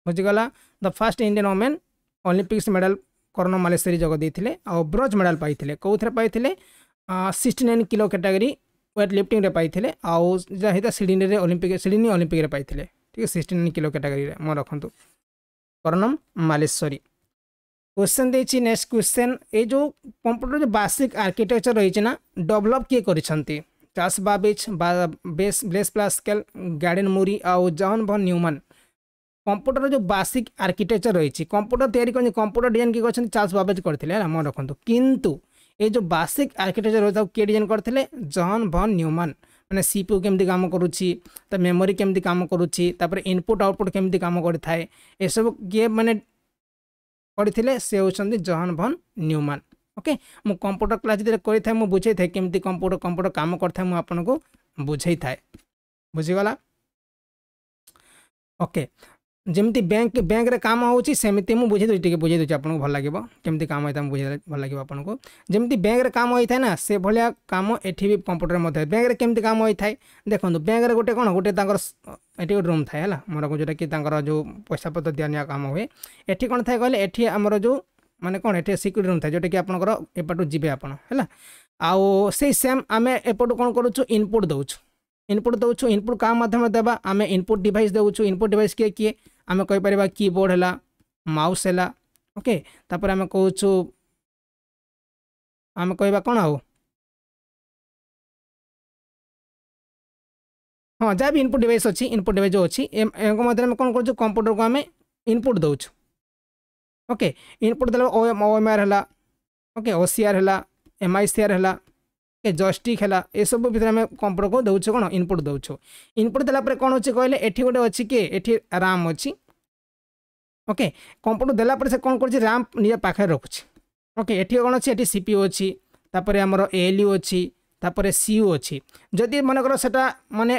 बुझीगला the first Indian women Olympics medal Karnam Malleswari जग दे ब्रोज मेडाल पाई कौर पाई sixty nine kilo category weightlifting पाई जहाँ सिडनी अलंपिक सिडनी अलंपिक ठीक है सिक्सट नाइन किलो कैटेगरी मैं रखुद करणम मालेश्वरी क्वेश्चन देखिए नेक्स्ट क्वेश्चन ये जो कंप्यूटर जो बेसिक आर्किटेक्चर रही ना डेभलप किए कर चार्ल्स बाबिज बेस ब्लेस प्लास्केल गार्डेन मुरी आउ जॉन भन न्यूमन कंप्यूटर जो बेसिक आर्किटेक्चर रही कंप्यूटर तैयारी कर कंप्यूटर डिजाइन किए कर चार्ल्स बाबेज करते मन रखु कितु ये जो बेसिक आर्किटेक्चर रही किए डिजाइन करते जॉन भन न्यूमन মানে সিপিউ কেমতি কাম করুছি मेमोरी মেমোরি কেমতি কাম করুছি তারপরে ইনপুট আউটপুট কেমতি কাম করে থাকে এসব কি মানে पढ़ी से होती जहन भन न्यूमान ओके मु कंप्यूटर क्लास करें मुझे बुझे थाए कि कंप्यूटर कंप्यूटर कम करें मुझे बुझे थाए बुझीगला ओके ଯେମିତି ବ୍ୟାଙ୍କ ବ୍ୟାଙ୍କରେ କାମ ହେଉଛି ସେମିତି ମୁଁ ବୁଝେଇ ଦେଉଛି ଟିକେ ବୁଝେଇ ଦେଉଛି ଆପଣଙ୍କୁ ଭଲ ଲାଗିବ କେମିତି କାମ ହେଇଥାଏ ମୁଁ ବୁଝେଇ ଭଲ ଲାଗିବ ଆପଣଙ୍କୁ ଯେମିତି ବ୍ୟାଙ୍କରେ କାମ ହୋଇଥାଏ ନା ସେଭଳିଆ କାମ ଏଠି ବି କମ୍ପ୍ୟୁଟରରେ ମଧ୍ୟ ବ୍ୟାଙ୍କରେ କେମିତି କାମ ହୋଇଥାଏ ଦେଖନ୍ତୁ ବ୍ୟାଙ୍କରେ ଗୋଟେ କ'ଣ ଗୋଟେ ତାଙ୍କର ଏଠି ଗୋଟେ ରୁମ୍ ଥାଏ ହେଲା ଆମର ଯେଉଁଟାକି ତାଙ୍କର ଯେଉଁ ପଇସା ପତ୍ର ଦିଆନିଆ କାମ ହୁଏ ଏଠି କ'ଣ ଥାଏ କହିଲେ ଏଠି ଆମର ଯେଉଁ ମାନେ କ'ଣ ଏଠି ସିକ୍ୟୁରିଟି ରୁମ୍ ଥାଏ ଯେଉଁଟାକି ଆପଣଙ୍କର ଏପଟୁ ଯିବେ ଆପଣ ହେଲା ଆଉ ସେଇ ସେମ୍ ଆମେ ଏପଟୁ କ'ଣ କରୁଛୁ ଇନପୁଟ୍ ଦେଉଛୁ ଇନପୁଟ୍ ଦେଉଛୁ ଇନପୁଟ୍ କାହା ମାଧ୍ୟମରେ ଦେବା ଆମେ ଇନପୁଟ୍ ଡିଭାଇସ୍ ଦେଉଛୁ ଇନପୁଟ୍ ଡିଭାଇସ୍ କିଏ କିଏ ଆମେ କହିପାରିବା କିବୋର୍ଡ଼ ହେଲା ମାଉସ୍ ହେଲା ଓକେ ତାପରେ ଆମେ କହୁଛୁ ଆମେ କହିବା କ'ଣ ଆଉ ହଁ ଯାହା ବି ଇନପୁଟ୍ ଡିଭାଇସ୍ ଅଛି ଇନପୁଟ୍ ଡିଭାଇସ୍ ଯେଉଁ ଅଛି ଏଙ୍କ ମଧ୍ୟରେ ଆମେ କ'ଣ କରୁଛୁ କମ୍ପ୍ୟୁଟରକୁ ଆମେ ଇନପୁଟ୍ ଦେଉଛୁ ଓକେ ଇନପୁଟ୍ ଦେଲା ଓ ଏମ୍ ଆର୍ ହେଲା ଓକେ ଓ ସି ଆର୍ ହେଲା ଏମ୍ଆଇସିଆର୍ ହେଲା କି ଜଷ୍ଟିକ୍ ହେଲା ଏସବୁ ଭିତରେ ଆମେ କମ୍ପ୍ୟୁଟରକୁ ଦେଉଛୁ କ'ଣ ଇନପୁଟ୍ ଦେଉଛୁ ଇନପୁଟ୍ ଦେଲା ପରେ କ'ଣ ହେଉଛି କହିଲେ ଏଠି ଗୋଟେ ଅଛି କି ଏଠି ରାମ୍ ଅଛି ଓକେ କମ୍ପ୍ୟୁଟର ଦେଲା ପରେ ସେ କ'ଣ କରୁଛି ରାମ୍ ନିଜ ପାଖରେ ରଖୁଛି ଓକେ ଏଠି କ'ଣ ଅଛି ଏଠି ସିପି ଅଛି ତାପରେ ଆମର ଏଲ୍ୟୁ ଅଛି ତାପରେ ସିୟୁ ଅଛି ଯଦି ମନେକର ସେଇଟା ମାନେ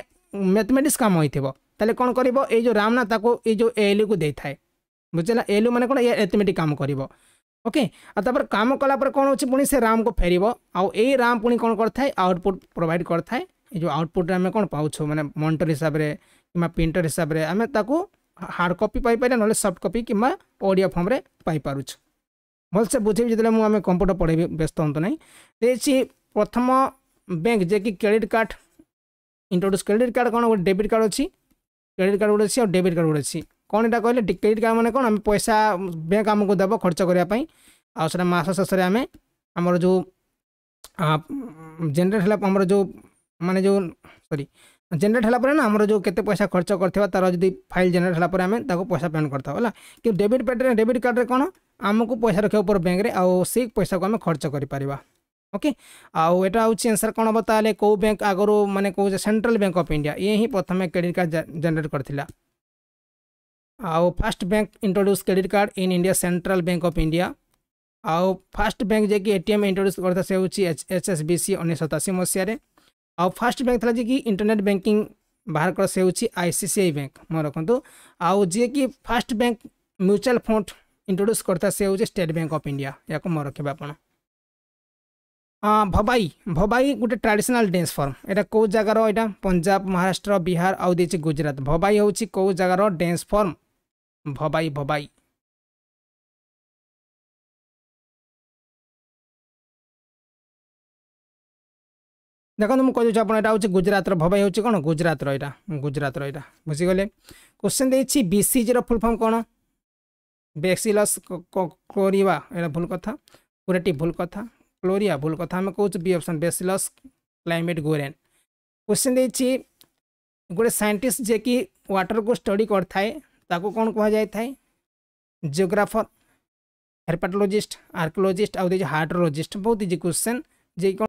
ମ୍ୟାଥମେଟିକ୍ସ କାମ ହୋଇଥିବ ତାହେଲେ କ'ଣ କରିବ ଏଇ ଯେଉଁ ରାମ୍ ନା ତାକୁ ଏଇ ଯେଉଁ ଏଲ୍ୟୁକୁ ଦେଇଥାଏ ବୁଝିଲା ଏଲ୍ୟୁ ମାନେ କ'ଣ ଏ ମ୍ୟାଥମେଟିକ୍ କାମ କରିବ ओके आ कम काम कलापर कौन अच्छे पुणी से राम को फेर आई राम पुणी कौन करें आउटपुट प्रोभाइड करें जो आउटपुट आम कौन पाच मैंने मंटर हिसाब से कि प्रिंटर हिसाब से आम ताको हार्ड कपी पाइपर ना सफ्ट कपी कि ओडिया फर्म पाइपुछ भलसे बुझे जो मुझे कंप्यूटर पढ़े व्यस्त हूँ ना देखिए प्रथम बैंक जे कि credit card introduce credit card कौन गोटे डेबिट कार्ड अच्छी क्रेडिट कार्ड गोटे अच्छी और डेबिट कार्ड गोटे अच्छी कौन यहाँ कहे क्रेडिट कार्ड मैंने कौन आम पैसा बैंक आमको देव खर्च करने आसा मस शेष आमर जो जेनेट है जो माने जो सरी जेनेट है ना आमर जो के पैसा खर्च कर तार जब फाइल जेनेट है आम पैसा पेमेंट करता है कि डेबिट पेड डेबिट कार्ड में कौन आमको पैसा रखा पड़े बैंक में आई पैसा को आम खर्च कर ओके करके आटा होन्सर कौन हाँ तो बैंक आगर मैंने कौन सेट्राल बैंक अफ इंडिया ये ही प्रथम क्रेडिट कार्ड जेनेट करता आउ first bank introduce credit card in India Central Bank of India आउ फास्ट बैंक जे कि एटीएम इंट्रोड्यूस करता से होची एचएसबीसी उन्नीस मसिया रे आउ फास्ट बैंक था जे कि इंटरनेट बैंकिंग बाहर कर से होची आईसीसीआई बैंक मन रखंतु आउ जे कि first bank mutual fund introduce करता से होची स्टेट बैंक ऑफ इंडिया याको मन रखिबा आपण भबाई ଭବାଇ ଗୋଟେ ଟ୍ରାଡ଼ିସନାଲ୍ ଡ୍ୟାନ୍ସ ଫର୍ମ ଏଇଟା କେଉଁ ଜାଗାର ଏଇଟା ପଞ୍ଜାବ ମହାରାଷ୍ଟ୍ର ବିହାର ଆଉ ଦେଇଛି ଗୁଜରାଟ ଭବାଇ ହେଉଛି କେଉଁ ଜାଗାର ଡ୍ୟାନ୍ସ ଫର୍ମ भबाई भबाई ଦେଖନ୍ତୁ ମୁଁ କହିଦେଉଛି ଆପଣ ଏଇଟା ହେଉଛି ଗୁଜରାତର ଭବାଇ ହେଉଛି କ'ଣ ଗୁଜରାତର ଏଇଟା ଗୁଜରାତର ଏଇଟା ବୁଝିଗଲେ କୋଶ୍ଚିନ୍ ଦେଇଛି ବିସିଜିର ଫୁଲ୍ ଫର୍ମ କ'ଣ ବେକ୍ସିଲସ୍ କ୍ଲୋରିବା ଏଇଟା ଭୁଲ କଥା ପୁରେଟି ଭୁଲ କଥା କ୍ଲୋରିଆ ଭୁଲ କଥା ଆମେ କହୁଛୁ ବି ଅପସନ୍ ବେସିଲସ୍ କ୍ଲାଇମେଟ୍ ଗୋରେନ୍ କୋଶ୍ଚିନ୍ ଦେଇଛି ଗୋଟେ ସାଇଣ୍ଟିଷ୍ଟ ଯିଏକି ୱାଟରକୁ ଷ୍ଟଡ଼ି କରିଥାଏ ताको कौन कह जाए जियोग्राफर हेरपाटोलोजिस्ट आर्कोलोजिस्ट आज हार्टोलोजिस्ट बहुत इजी क्वेश्चन जे कौन